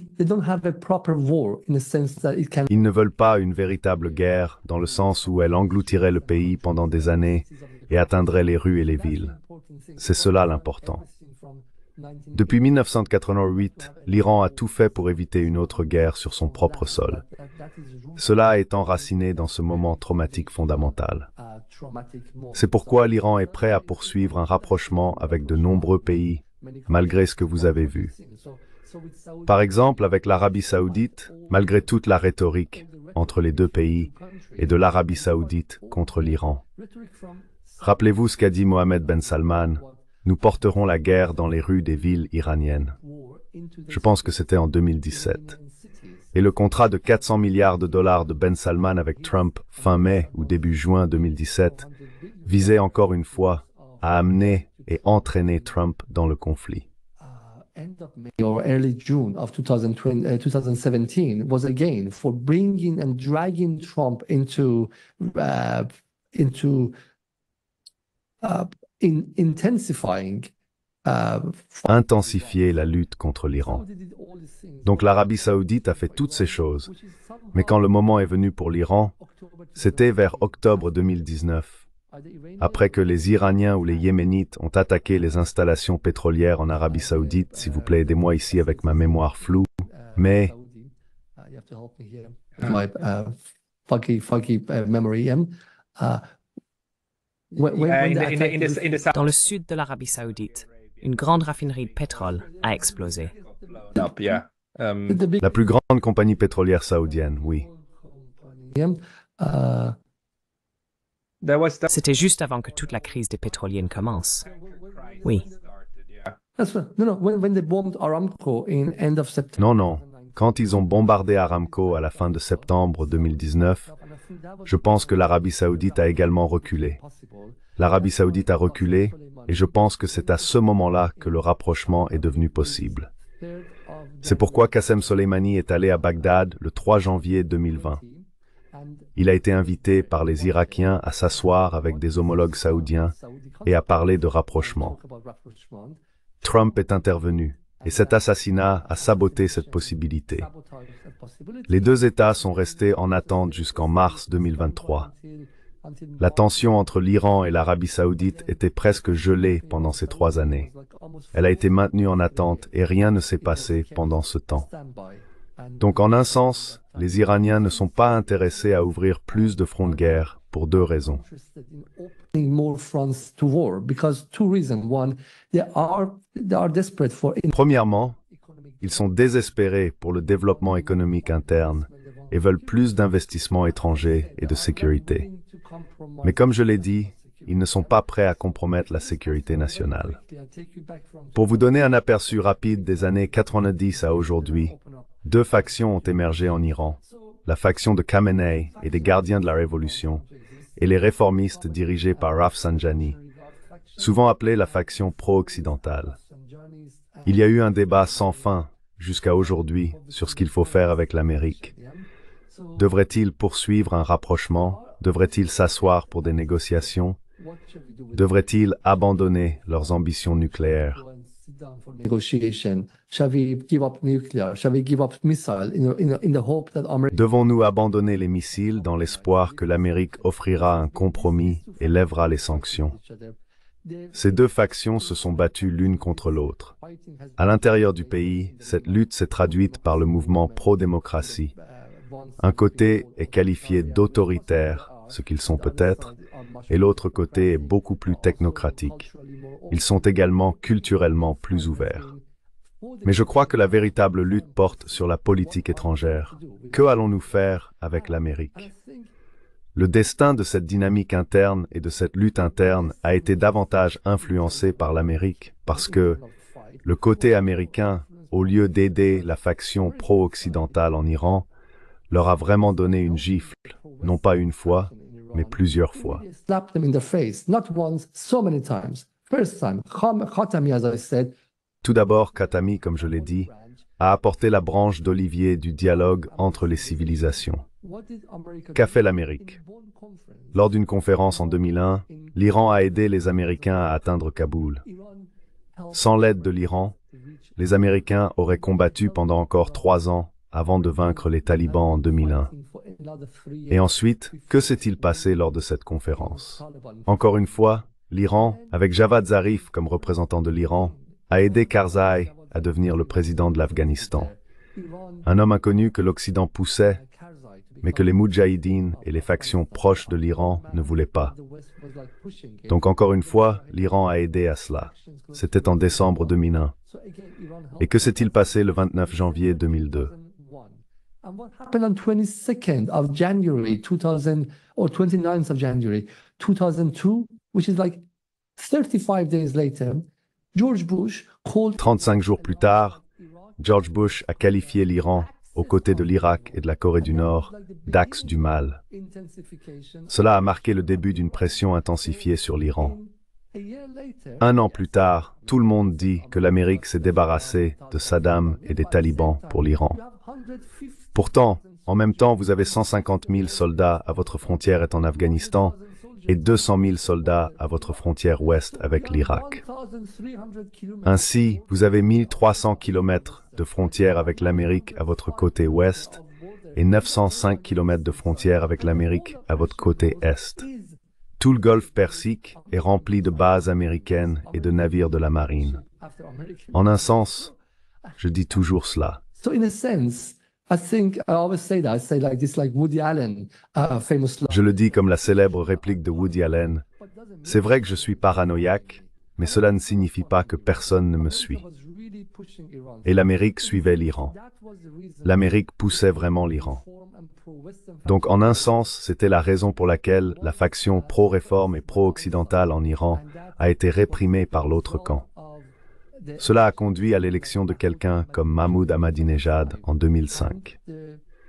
ne veulent pas une véritable guerre dans le sens où elle engloutirait le pays pendant des années et atteindrait les rues et les villes. C'est cela l'important. Depuis 1988, l'Iran a tout fait pour éviter une autre guerre sur son propre sol. Cela est enraciné dans ce moment traumatique fondamental. C'est pourquoi l'Iran est prêt à poursuivre un rapprochement avec de nombreux pays, malgré ce que vous avez vu. Par exemple, avec l'Arabie saoudite, malgré toute la rhétorique entre les deux pays et de l'Arabie saoudite contre l'Iran. Rappelez-vous ce qu'a dit Mohamed Ben Salman, nous porterons la guerre dans les rues des villes iraniennes. Je pense que c'était en 2017. Et le contrat de 400 milliards de dollars de Ben Salman avec Trump fin mai ou début juin 2017 visait encore une fois à amener et entraîner Trump dans le conflit end of May or early June of 2020, uh, 2017 was again for bringing and dragging Trump into uh, into uh, in intensifying uh, intensifier la lutte contre l'Iran. Donc l'Arabie saoudite a fait toutes ces choses, mais quand le moment est venu pour l'Iran, c'était vers octobre 2019. Après que les Iraniens ou les Yéménites ont attaqué les installations pétrolières en Arabie saoudite, s'il vous plaît, aidez-moi ici avec ma mémoire floue, mais... Dans le sud de l'Arabie saoudite, une grande raffinerie de pétrole a explosé. Um, La plus grande compagnie pétrolière saoudienne, oui. Um, uh, ben C'était juste avant que toute la crise des pétroliers commence. Oui. Ah, non, non. Quand ils ont bombardé Aramco à la fin de septembre 2019, je pense que l'Arabie saoudite a également reculé. L'Arabie saoudite a reculé et je pense que c'est à ce moment-là que le rapprochement est devenu possible. C'est pourquoi Qassem Soleimani est allé à Bagdad le 3 janvier 2020. Il a été invité par les Irakiens à s'asseoir avec des homologues saoudiens et à parler de rapprochement. Trump est intervenu et cet assassinat a saboté cette possibilité. Les deux États sont restés en attente jusqu'en mars 2023. La tension entre l'Iran et l'Arabie saoudite était presque gelée pendant ces trois années. Elle a été maintenue en attente et rien ne s'est passé pendant ce temps. Donc en un sens, les Iraniens ne sont pas intéressés à ouvrir plus de fronts de guerre pour deux raisons. Premièrement, ils sont désespérés pour le développement économique interne et veulent plus d'investissements étrangers et de sécurité. Mais comme je l'ai dit, ils ne sont pas prêts à compromettre la sécurité nationale. Pour vous donner un aperçu rapide des années 90 à aujourd'hui, deux factions ont émergé en Iran, la faction de Khamenei et des gardiens de la révolution, et les réformistes dirigés par Rafsanjani, souvent appelés la faction pro-occidentale. Il y a eu un débat sans fin jusqu'à aujourd'hui sur ce qu'il faut faire avec l'Amérique. Devrait-il poursuivre un rapprochement Devrait-il s'asseoir pour des négociations Devrait-il abandonner leurs ambitions nucléaires Devons-nous abandonner les missiles dans l'espoir que l'Amérique offrira un compromis et lèvera les sanctions Ces deux factions se sont battues l'une contre l'autre. À l'intérieur du pays, cette lutte s'est traduite par le mouvement pro-démocratie. Un côté est qualifié d'autoritaire, ce qu'ils sont peut-être, et l'autre côté est beaucoup plus technocratique. Ils sont également culturellement plus ouverts. Mais je crois que la véritable lutte porte sur la politique étrangère. Que allons-nous faire avec l'Amérique Le destin de cette dynamique interne et de cette lutte interne a été davantage influencé par l'Amérique parce que le côté américain, au lieu d'aider la faction pro-occidentale en Iran, leur a vraiment donné une gifle, non pas une fois, mais plusieurs fois. First time, Khatami, as I said, tout d'abord, Katami, comme je l'ai dit, a apporté la branche d'olivier du dialogue entre les civilisations. Qu'a fait l'Amérique Lors d'une conférence en 2001, l'Iran a aidé les Américains à atteindre Kaboul. Sans l'aide de l'Iran, les Américains auraient combattu pendant encore trois ans avant de vaincre les talibans en 2001. Et ensuite, que s'est-il passé lors de cette conférence Encore une fois, l'Iran, avec Javad Zarif comme représentant de l'Iran, a aidé Karzai à devenir le président de l'Afghanistan, un homme inconnu que l'Occident poussait, mais que les Moudjahidines et les factions proches de l'Iran ne voulaient pas. Donc encore une fois, l'Iran a aidé à cela. C'était en décembre 2001. Et que s'est-il passé le 29 janvier 2002 29 2002, which 35 days later, Bush 35 jours plus tard, George Bush a qualifié l'Iran, aux côtés de l'Irak et de la Corée du Nord, d'axe du mal. Cela a marqué le début d'une pression intensifiée sur l'Iran. Un an plus tard, tout le monde dit que l'Amérique s'est débarrassée de Saddam et des talibans pour l'Iran. Pourtant, en même temps, vous avez 150 000 soldats à votre frontière et en Afghanistan, et 200 000 soldats à votre frontière ouest avec l'Irak. Ainsi, vous avez 1300 km de frontière avec l'Amérique à votre côté ouest et 905 km de frontière avec l'Amérique à votre côté est. Tout le golfe Persique est rempli de bases américaines et de navires de la marine. En un sens, je dis toujours cela. Je le dis comme la célèbre réplique de Woody Allen. C'est vrai que je suis paranoïaque, mais cela ne signifie pas que personne ne me suit. Et l'Amérique suivait l'Iran. L'Amérique poussait vraiment l'Iran. Donc en un sens, c'était la raison pour laquelle la faction pro-réforme et pro-occidentale en Iran a été réprimée par l'autre camp. Cela a conduit à l'élection de quelqu'un comme Mahmoud Ahmadinejad en 2005.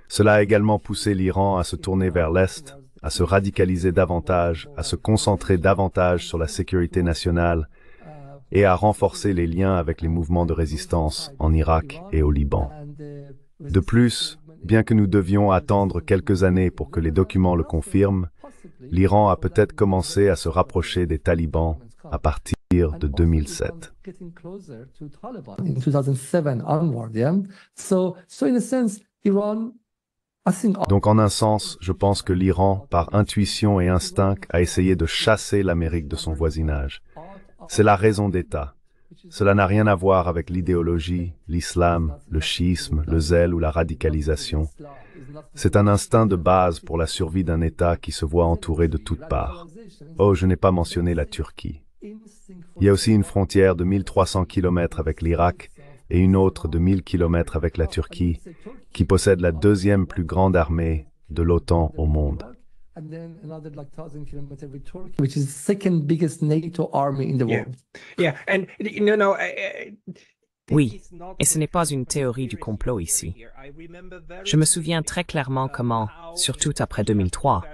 Cela a également poussé l'Iran à se tourner vers l'Est, à se radicaliser davantage, à se concentrer davantage sur la sécurité nationale et à renforcer les liens avec les mouvements de résistance en Irak et au Liban. De plus, bien que nous devions attendre quelques années pour que les documents le confirment, l'Iran a peut-être commencé à se rapprocher des talibans à partir de 2007. Donc en un sens, je pense que l'Iran, par intuition et instinct, a essayé de chasser l'Amérique de son voisinage. C'est la raison d'État. Cela n'a rien à voir avec l'idéologie, l'islam, le chiisme, le zèle ou la radicalisation. C'est un instinct de base pour la survie d'un État qui se voit entouré de toutes parts. Oh, je n'ai pas mentionné la Turquie. Il y a aussi une frontière de 1300 km avec l'Irak et une autre de 1000 km avec la Turquie, qui possède la deuxième plus grande armée de l'OTAN au monde. Oui, et ce n'est pas une théorie du complot ici. Je me souviens très clairement comment, surtout après 2003,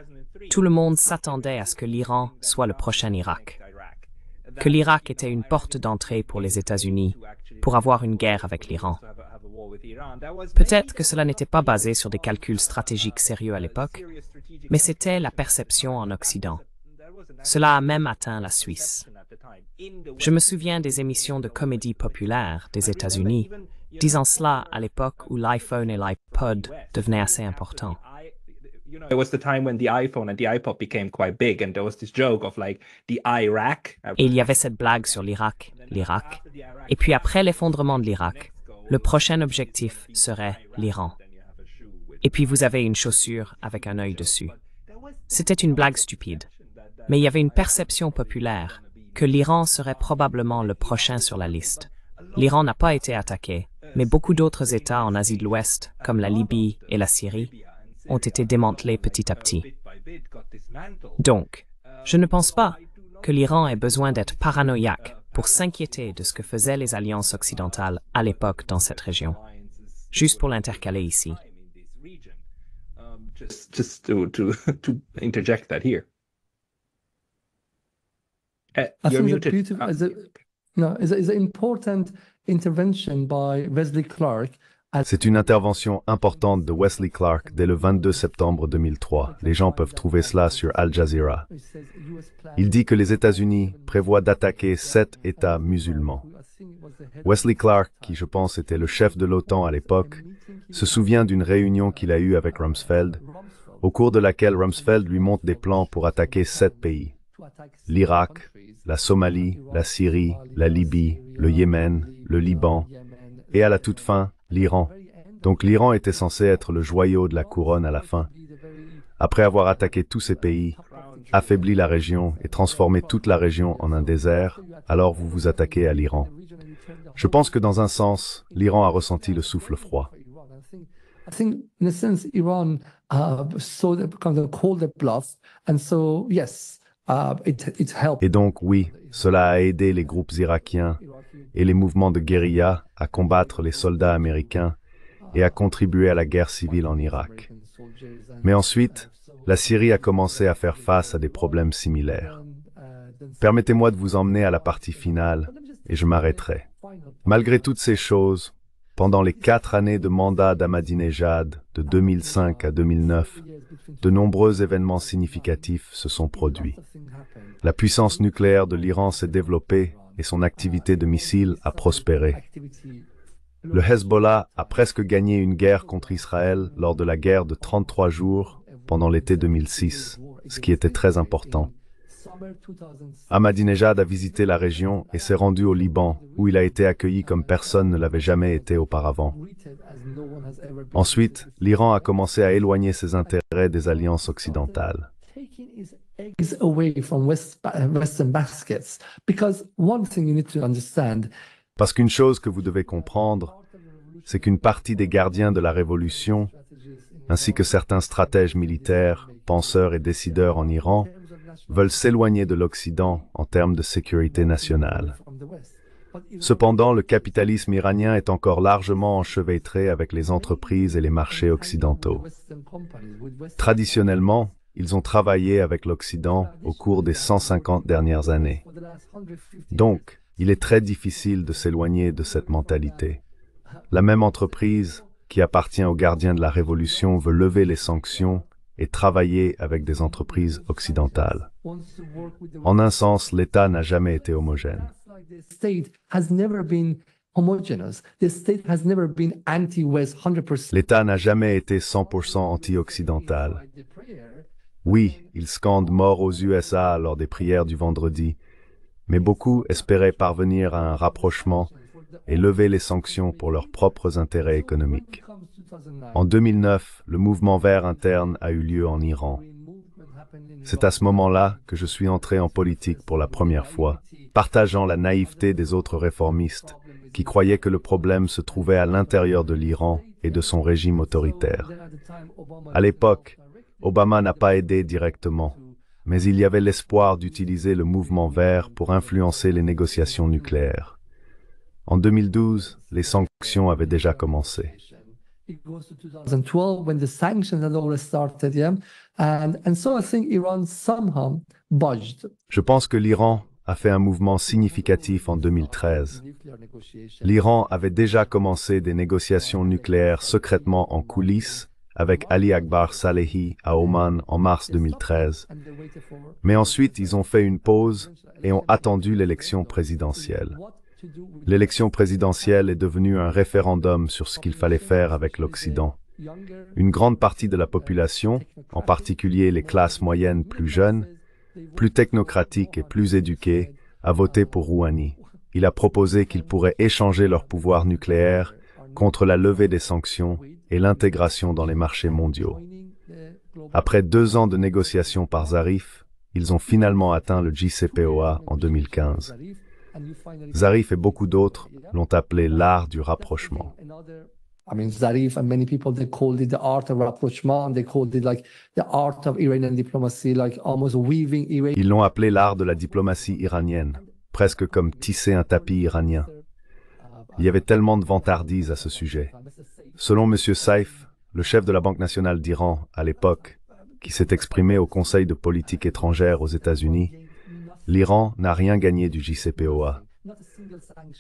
tout le monde s'attendait à ce que l'Iran soit le prochain Irak que l'Irak était une porte d'entrée pour les États-Unis pour avoir une guerre avec l'Iran. Peut-être que cela n'était pas basé sur des calculs stratégiques sérieux à l'époque, mais c'était la perception en Occident. Cela a même atteint la Suisse. Je me souviens des émissions de comédie populaire des États-Unis disant cela à l'époque où l'iPhone et l'iPod devenaient assez importants il y avait cette blague sur l'Irak, l'Irak. Et puis après l'effondrement de l'Irak, le prochain objectif serait l'Iran. Et puis vous avez une chaussure avec un œil dessus. C'était une blague stupide. Mais il y avait une perception populaire que l'Iran serait probablement le prochain sur la liste. L'Iran n'a pas été attaqué, mais beaucoup d'autres États en Asie de l'Ouest, comme la Libye et la Syrie, ont été démantelés petit à petit. Donc, je ne pense pas que l'Iran ait besoin d'être paranoïaque pour s'inquiéter de ce que faisaient les alliances occidentales à l'époque dans cette région. Juste pour l'intercaler ici. intervention by Wesley Clark c'est une intervention importante de Wesley Clark dès le 22 septembre 2003. Les gens peuvent trouver cela sur Al Jazeera. Il dit que les États-Unis prévoient d'attaquer sept États musulmans. Wesley Clark, qui je pense était le chef de l'OTAN à l'époque, se souvient d'une réunion qu'il a eue avec Rumsfeld, au cours de laquelle Rumsfeld lui montre des plans pour attaquer sept pays. L'Irak, la Somalie, la Syrie, la Libye, le Yémen, le Liban, et à la toute fin, l'Iran. Donc l'Iran était censé être le joyau de la couronne à la fin. Après avoir attaqué tous ces pays, affaibli la région et transformé toute la région en un désert, alors vous vous attaquez à l'Iran. Je pense que dans un sens, l'Iran a ressenti le souffle froid. a ah, et donc oui, cela a aidé les groupes irakiens et les mouvements de guérilla à combattre les soldats américains et à contribuer à la guerre civile en Irak. Mais ensuite, la Syrie a commencé à faire face à des problèmes similaires. Permettez-moi de vous emmener à la partie finale et je m'arrêterai. Malgré toutes ces choses, pendant les quatre années de mandat d'Ahmadinejad de 2005 à 2009, de nombreux événements significatifs se sont produits. La puissance nucléaire de l'Iran s'est développée et son activité de missiles a prospéré. Le Hezbollah a presque gagné une guerre contre Israël lors de la guerre de 33 jours pendant l'été 2006, ce qui était très important. Ahmadinejad a visité la région et s'est rendu au Liban, où il a été accueilli comme personne ne l'avait jamais été auparavant. Ensuite, l'Iran a commencé à éloigner ses intérêts des alliances occidentales. Parce qu'une chose que vous devez comprendre, c'est qu'une partie des gardiens de la révolution, ainsi que certains stratèges militaires, penseurs et décideurs en Iran, veulent s'éloigner de l'Occident en termes de sécurité nationale. Cependant, le capitalisme iranien est encore largement enchevêtré avec les entreprises et les marchés occidentaux. Traditionnellement, ils ont travaillé avec l'Occident au cours des 150 dernières années. Donc, il est très difficile de s'éloigner de cette mentalité. La même entreprise qui appartient aux gardiens de la Révolution veut lever les sanctions et travailler avec des entreprises occidentales. En un sens, l'État n'a jamais été homogène. L'État n'a jamais été 100% anti-occidental. Oui, il scandent mort aux USA lors des prières du vendredi, mais beaucoup espéraient parvenir à un rapprochement et lever les sanctions pour leurs propres intérêts économiques. En 2009, le mouvement vert interne a eu lieu en Iran. C'est à ce moment-là que je suis entré en politique pour la première fois, partageant la naïveté des autres réformistes qui croyaient que le problème se trouvait à l'intérieur de l'Iran et de son régime autoritaire. À l'époque, Obama n'a pas aidé directement, mais il y avait l'espoir d'utiliser le mouvement vert pour influencer les négociations nucléaires. En 2012, les sanctions avaient déjà commencé. Je pense que l'Iran a fait un mouvement significatif en 2013. L'Iran avait déjà commencé des négociations nucléaires secrètement en coulisses avec Ali Akbar Salehi à Oman en mars 2013. Mais ensuite, ils ont fait une pause et ont attendu l'élection présidentielle. L'élection présidentielle est devenue un référendum sur ce qu'il fallait faire avec l'Occident. Une grande partie de la population, en particulier les classes moyennes plus jeunes, plus technocratiques et plus éduquées, a voté pour Rouhani. Il a proposé qu'ils pourraient échanger leur pouvoir nucléaire contre la levée des sanctions et l'intégration dans les marchés mondiaux. Après deux ans de négociations par Zarif, ils ont finalement atteint le JCPOA en 2015. Zarif et beaucoup d'autres l'ont appelé l'art du rapprochement. Ils l'ont appelé l'art de la diplomatie iranienne, presque comme tisser un tapis iranien. Il y avait tellement de vantardises à ce sujet. Selon M. Saif, le chef de la Banque nationale d'Iran à l'époque, qui s'est exprimé au Conseil de politique étrangère aux États-Unis, l'Iran n'a rien gagné du JCPOA.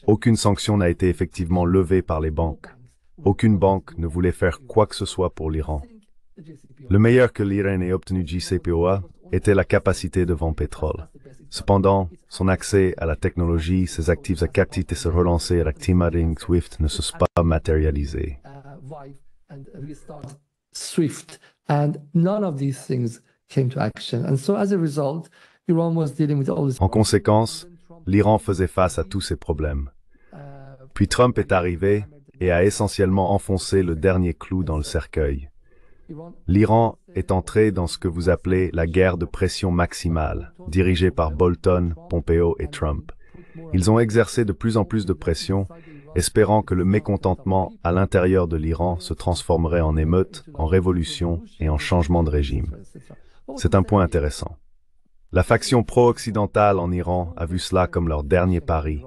Aucune sanction n'a été effectivement levée par les banques. Aucune banque ne voulait faire quoi que ce soit pour l'Iran. Le meilleur que l'Iran ait obtenu du JCPOA était la capacité de vendre pétrole. Cependant, son accès à la technologie, ses actifs à et se relancer à Ring Swift ne se sont pas matérialisés. and none of these things came to action. And so as a en conséquence, l'Iran faisait face à tous ces problèmes. Euh, Puis Trump est arrivé et a essentiellement enfoncé le dernier clou dans le cercueil. L'Iran est entré dans ce que vous appelez la guerre de pression maximale, dirigée par Bolton, Pompeo et Trump. Ils ont exercé de plus en plus de pression, espérant que le mécontentement à l'intérieur de l'Iran se transformerait en émeute, en révolution et en changement de régime. C'est un point intéressant. La faction pro-occidentale en Iran a vu cela comme leur dernier pari.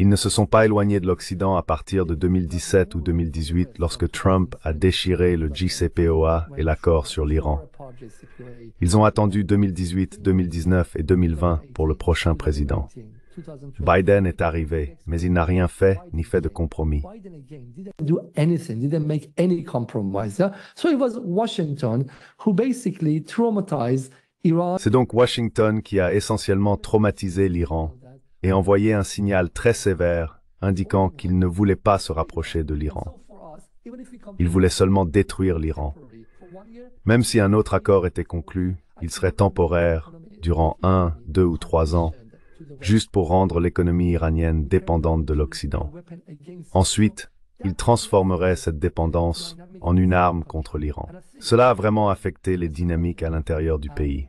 Ils ne se sont pas éloignés de l'Occident à partir de 2017 ou 2018 lorsque Trump a déchiré le JCPOA et l'accord sur l'Iran. Ils ont attendu 2018, 2019 et 2020 pour le prochain président. Biden est arrivé, mais il n'a rien fait ni fait de compromis. Washington c'est donc Washington qui a essentiellement traumatisé l'Iran et envoyé un signal très sévère indiquant qu'il ne voulait pas se rapprocher de l'Iran. Il voulait seulement détruire l'Iran. Même si un autre accord était conclu, il serait temporaire, durant un, deux ou trois ans, juste pour rendre l'économie iranienne dépendante de l'Occident. Ensuite, il transformerait cette dépendance en une arme contre l'Iran. Cela a vraiment affecté les dynamiques à l'intérieur du pays.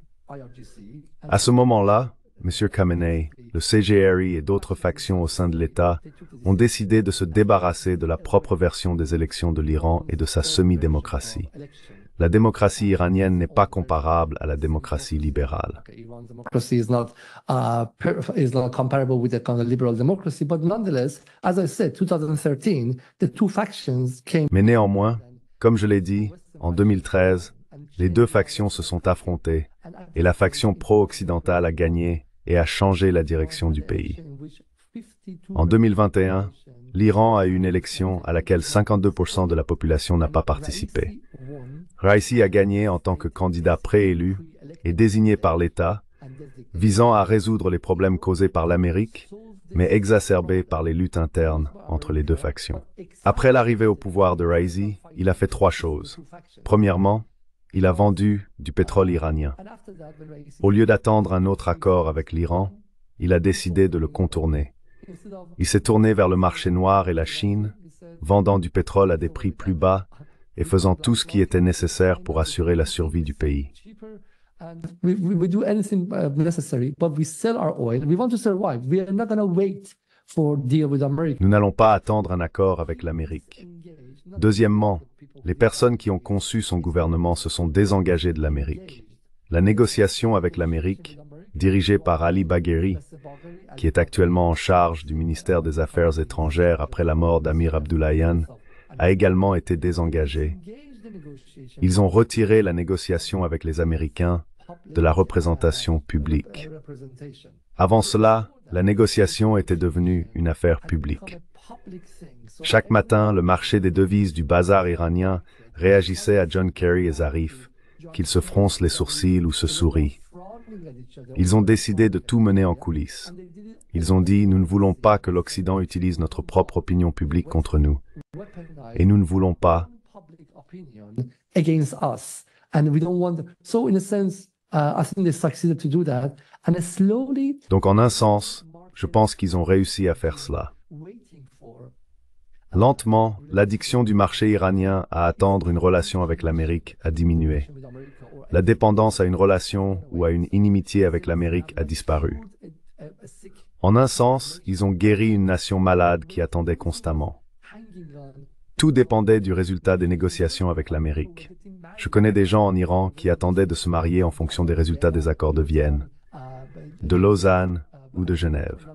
À ce moment-là, M. Khamenei, le CGRI et d'autres factions au sein de l'État ont décidé de se débarrasser de la propre version des élections de l'Iran et de sa semi-démocratie. La démocratie iranienne n'est pas comparable à la démocratie libérale. Mais néanmoins, comme je l'ai dit, en 2013, les deux factions se sont affrontées et la faction pro-occidentale a gagné et a changé la direction du pays. En 2021, l'Iran a eu une élection à laquelle 52% de la population n'a pas participé. Raisi a gagné en tant que candidat préélu et désigné par l'État, visant à résoudre les problèmes causés par l'Amérique, mais exacerbés par les luttes internes entre les deux factions. Après l'arrivée au pouvoir de Raisi, il a fait trois choses. Premièrement, il a vendu du pétrole iranien. Au lieu d'attendre un autre accord avec l'Iran, il a décidé de le contourner. Il s'est tourné vers le marché noir et la Chine, vendant du pétrole à des prix plus bas et faisant tout ce qui était nécessaire pour assurer la survie du pays. Nous n'allons pas attendre un accord avec l'Amérique. Deuxièmement, les personnes qui ont conçu son gouvernement se sont désengagées de l'Amérique. La négociation avec l'Amérique, dirigée par Ali Bagheri, qui est actuellement en charge du ministère des Affaires étrangères après la mort d'Amir Abdoulayan, a également été désengagée. Ils ont retiré la négociation avec les Américains de la représentation publique. Avant cela, la négociation était devenue une affaire publique. Chaque matin, le marché des devises du bazar iranien réagissait à John Kerry et Zarif, qu'ils se froncent les sourcils ou se sourient. Ils ont décidé de tout mener en coulisses. Ils ont dit, nous ne voulons pas que l'Occident utilise notre propre opinion publique contre nous. Et nous ne voulons pas... Uh, Donc en un sens, je pense qu'ils ont réussi à faire cela. Lentement, l'addiction du marché iranien à attendre une relation avec l'Amérique a diminué. La dépendance à une relation ou à une inimitié avec l'Amérique a disparu. En un sens, ils ont guéri une nation malade qui attendait constamment. Tout dépendait du résultat des négociations avec l'Amérique. Je connais des gens en Iran qui attendaient de se marier en fonction des résultats des accords de Vienne, de Lausanne ou de Genève.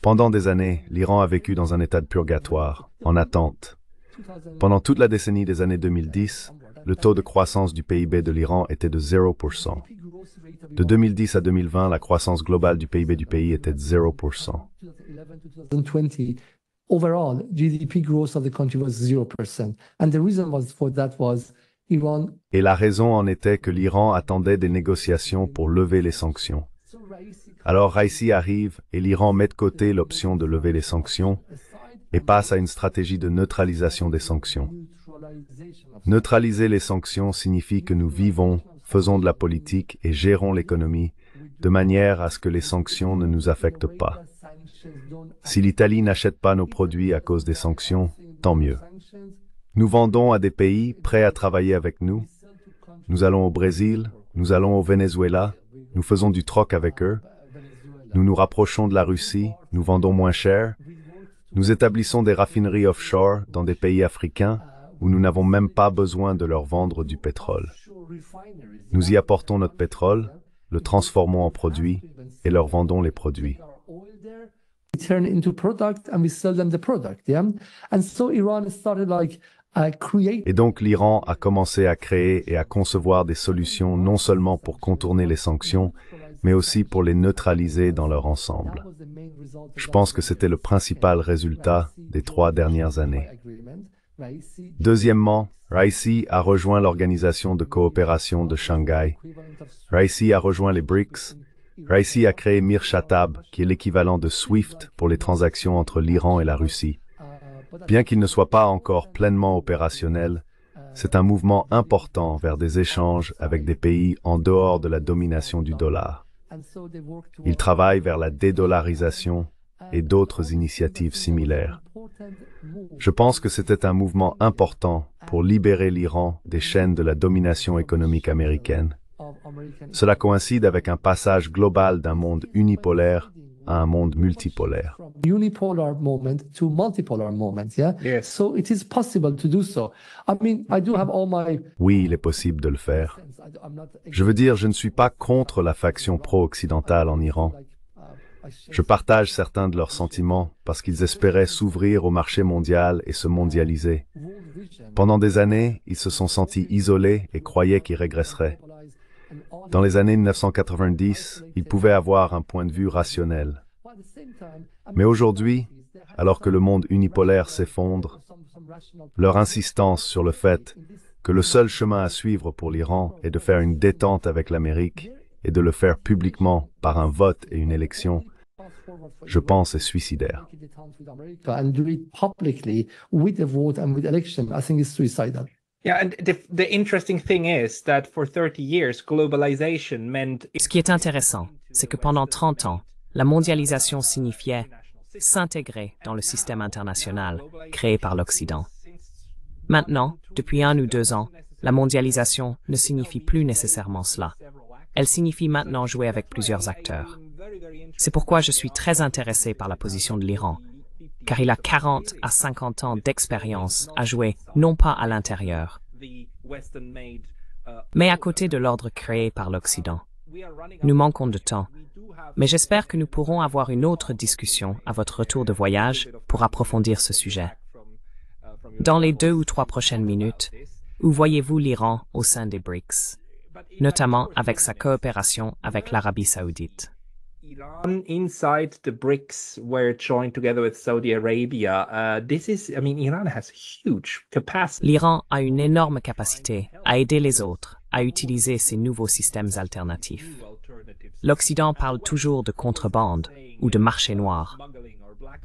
Pendant des années, l'Iran a vécu dans un état de purgatoire, en attente. Pendant toute la décennie des années 2010, le taux de croissance du PIB de l'Iran était de 0%. De 2010 à 2020, la croissance globale du PIB du pays était de 0%. et la raison en était que l'Iran attendait des négociations pour lever les sanctions. Alors Raisi arrive et l'Iran met de côté l'option de lever les sanctions et passe à une stratégie de neutralisation des sanctions. Neutraliser les sanctions signifie que nous vivons, faisons de la politique et gérons l'économie de manière à ce que les sanctions ne nous affectent pas. Si l'Italie n'achète pas nos produits à cause des sanctions, tant mieux. Nous vendons à des pays prêts à travailler avec nous. Nous allons au Brésil, nous allons au Venezuela, nous faisons du troc avec eux, nous nous rapprochons de la Russie, nous vendons moins cher, nous établissons des raffineries offshore dans des pays africains où nous n'avons même pas besoin de leur vendre du pétrole. Nous y apportons notre pétrole, le transformons en produits et leur vendons les produits. Et donc l'Iran a commencé à créer et à concevoir des solutions non seulement pour contourner les sanctions, mais aussi pour les neutraliser dans leur ensemble. Je pense que c'était le principal résultat des trois dernières années. Deuxièmement, Raisi a rejoint l'Organisation de coopération de Shanghai. Raisi a rejoint les BRICS. RICI a créé Mir qui est l'équivalent de SWIFT pour les transactions entre l'Iran et la Russie. Bien qu'il ne soit pas encore pleinement opérationnel, c'est un mouvement important vers des échanges avec des pays en dehors de la domination du dollar. Ils travaillent vers la dédollarisation et d'autres initiatives similaires. Je pense que c'était un mouvement important pour libérer l'Iran des chaînes de la domination économique américaine. Cela coïncide avec un passage global d'un monde unipolaire à un monde multipolaire. Unipolar moment to multipolar So it is possible to do so. I mean, I do have all my... Oui, il est possible de le faire. Je veux dire, je ne suis pas contre la faction pro-occidentale en Iran. Uh, je partage certains de leurs sentiments parce qu'ils espéraient s'ouvrir au marché mondial et se mondialiser. Pendant des années, ils se sont sentis isolés et croyaient qu'ils régresseraient. Dans les années 1990, ils pouvaient avoir un point de vue rationnel. Mais aujourd'hui, alors que le monde unipolaire s'effondre, leur insistance sur le fait que le seul chemin à suivre pour l'Iran est de faire une détente avec l'Amérique et de le faire publiquement par un vote et une élection, je pense, est suicidaire. Ce qui est intéressant, c'est que pendant 30 ans, la mondialisation signifiait s'intégrer dans le système international créé par l'Occident. Maintenant, depuis un ou deux ans, la mondialisation ne signifie plus nécessairement cela. Elle signifie maintenant jouer avec plusieurs acteurs. C'est pourquoi je suis très intéressé par la position de l'Iran car il a 40 à 50 ans d'expérience à jouer non pas à l'intérieur, mais à côté de l'ordre créé par l'Occident. Nous manquons de temps, mais j'espère que nous pourrons avoir une autre discussion à votre retour de voyage pour approfondir ce sujet. Dans les deux ou trois prochaines minutes, où voyez-vous l'Iran au sein des BRICS, notamment avec sa coopération avec l'Arabie saoudite L'Iran a une énorme capacité à aider les autres à utiliser ces nouveaux systèmes alternatifs. L'Occident parle toujours de contrebande ou de marché noir,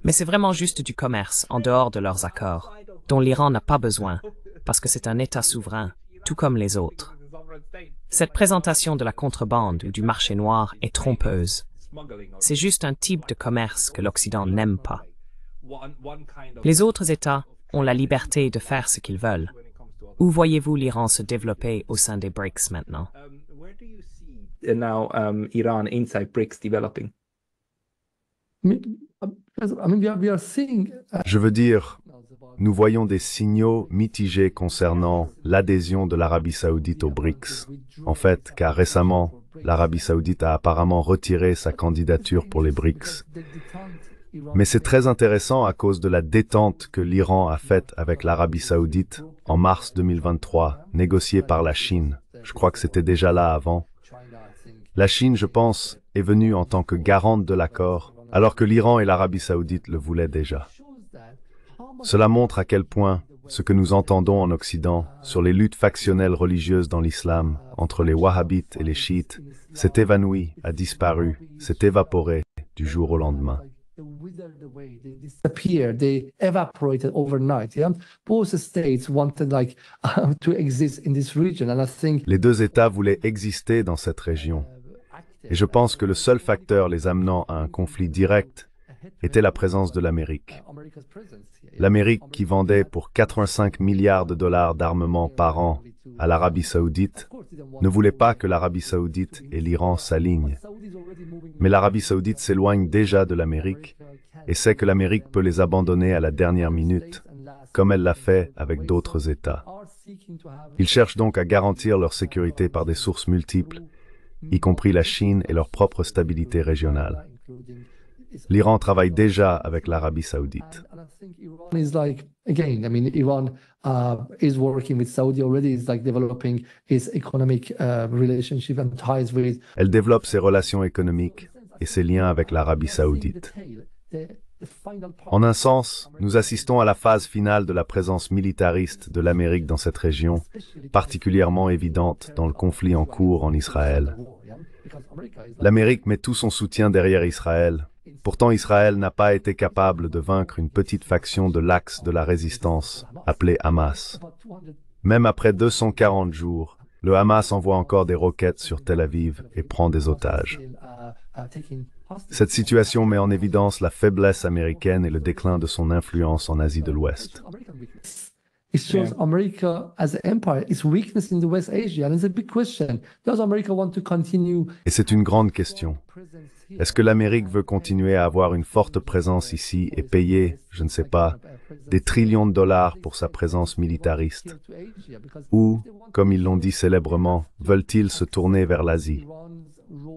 mais c'est vraiment juste du commerce en dehors de leurs accords, dont l'Iran n'a pas besoin, parce que c'est un État souverain, tout comme les autres. Cette présentation de la contrebande ou du marché noir est trompeuse. C'est juste un type de commerce que l'Occident n'aime pas. Les autres États ont la liberté de faire ce qu'ils veulent. Où voyez-vous l'Iran se développer au sein des BRICS maintenant Je veux dire, nous voyons des signaux mitigés concernant l'adhésion de l'Arabie saoudite aux BRICS. En fait, car récemment, l'Arabie saoudite a apparemment retiré sa candidature pour les BRICS. Mais c'est très intéressant à cause de la détente que l'Iran a faite avec l'Arabie saoudite en mars 2023, négociée par la Chine. Je crois que c'était déjà là avant. La Chine, je pense, est venue en tant que garante de l'accord, alors que l'Iran et l'Arabie saoudite le voulaient déjà. Cela montre à quel point ce que nous entendons en Occident sur les luttes factionnelles religieuses dans l'islam entre les wahhabites et les chiites s'est évanoui, a disparu, s'est évaporé du jour au lendemain. Les deux États voulaient exister dans cette région, et je pense que le seul facteur les amenant à un conflit direct était la présence de l'Amérique. L'Amérique qui vendait pour 85 milliards de dollars d'armement par an à l'Arabie saoudite ne voulait pas que l'Arabie saoudite et l'Iran s'alignent. Mais l'Arabie saoudite s'éloigne déjà de l'Amérique et sait que l'Amérique peut les abandonner à la dernière minute, comme elle l'a fait avec d'autres États. Ils cherchent donc à garantir leur sécurité par des sources multiples, y compris la Chine et leur propre stabilité régionale. L'Iran travaille déjà avec l'Arabie saoudite. Elle développe ses relations économiques et ses liens avec l'Arabie saoudite. En un sens, nous assistons à la phase finale de la présence militariste de l'Amérique dans cette région, particulièrement évidente dans le conflit en cours en Israël. L'Amérique met tout son soutien derrière Israël Pourtant, Israël n'a pas été capable de vaincre une petite faction de l'axe de la résistance, appelée Hamas. Même après 240 jours, le Hamas envoie encore des roquettes sur Tel Aviv et prend des otages. Cette situation met en évidence la faiblesse américaine et le déclin de son influence en Asie de l'Ouest. Et c'est une grande question. Est-ce que l'Amérique veut continuer à avoir une forte présence ici et payer, je ne sais pas, des trillions de dollars pour sa présence militariste Ou, comme ils l'ont dit célèbrement, veulent-ils se tourner vers l'Asie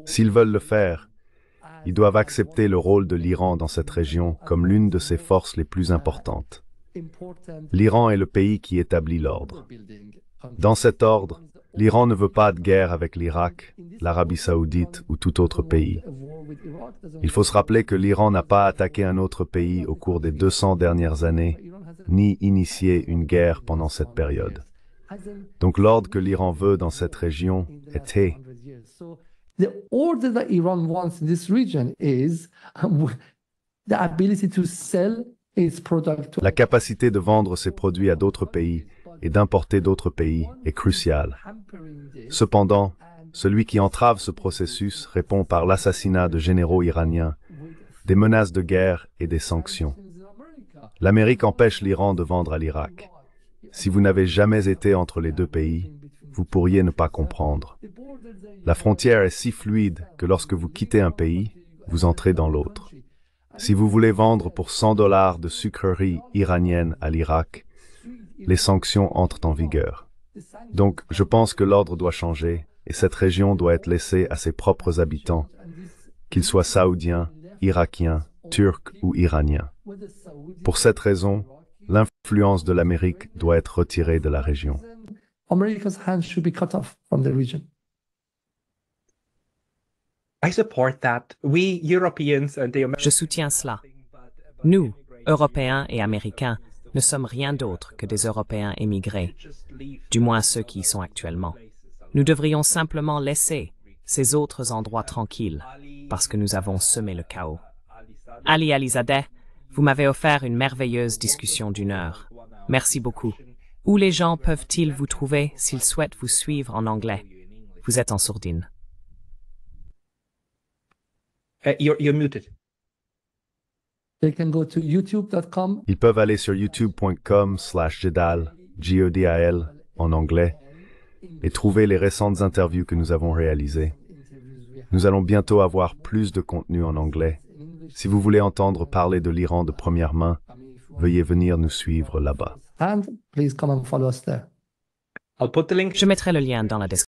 S'ils veulent le faire, ils doivent accepter le rôle de l'Iran dans cette région comme l'une de ses forces les plus importantes. L'Iran est le pays qui établit l'ordre. Dans cet ordre, l'Iran ne veut pas de guerre avec l'Irak, l'Arabie saoudite ou tout autre pays. Il faut se rappeler que l'Iran n'a pas attaqué un autre pays au cours des 200 dernières années, ni initié une guerre pendant cette période. Donc l'ordre que l'Iran veut dans cette région est T. La capacité de vendre ses produits à d'autres pays et d'importer d'autres pays est cruciale. Cependant, celui qui entrave ce processus répond par l'assassinat de généraux iraniens, des menaces de guerre et des sanctions. L'Amérique empêche l'Iran de vendre à l'Irak. Si vous n'avez jamais été entre les deux pays, vous pourriez ne pas comprendre. La frontière est si fluide que lorsque vous quittez un pays, vous entrez dans l'autre. Si vous voulez vendre pour 100 dollars de sucreries iraniennes à l'Irak, les sanctions entrent en vigueur. Donc, je pense que l'ordre doit changer et cette région doit être laissée à ses propres habitants, qu'ils soient saoudiens, irakiens, turcs ou iraniens. Pour cette raison, l'influence de l'Amérique doit être retirée de la région. Je soutiens cela. Nous, Européens et Américains, ne sommes rien d'autre que des Européens émigrés, du moins ceux qui y sont actuellement. Nous devrions simplement laisser ces autres endroits tranquilles, parce que nous avons semé le chaos. Ali Alizadeh, vous m'avez offert une merveilleuse discussion d'une heure. Merci beaucoup. Où les gens peuvent-ils vous trouver s'ils souhaitent vous suivre en anglais Vous êtes en sourdine. Uh, youtube.com. Ils peuvent aller sur youtube.com slash l en anglais et trouver les récentes interviews que nous avons réalisées. Nous allons bientôt avoir plus de contenu en anglais. Si vous voulez entendre parler de l'Iran de première main, veuillez venir nous suivre là-bas. Je mettrai le lien dans la description.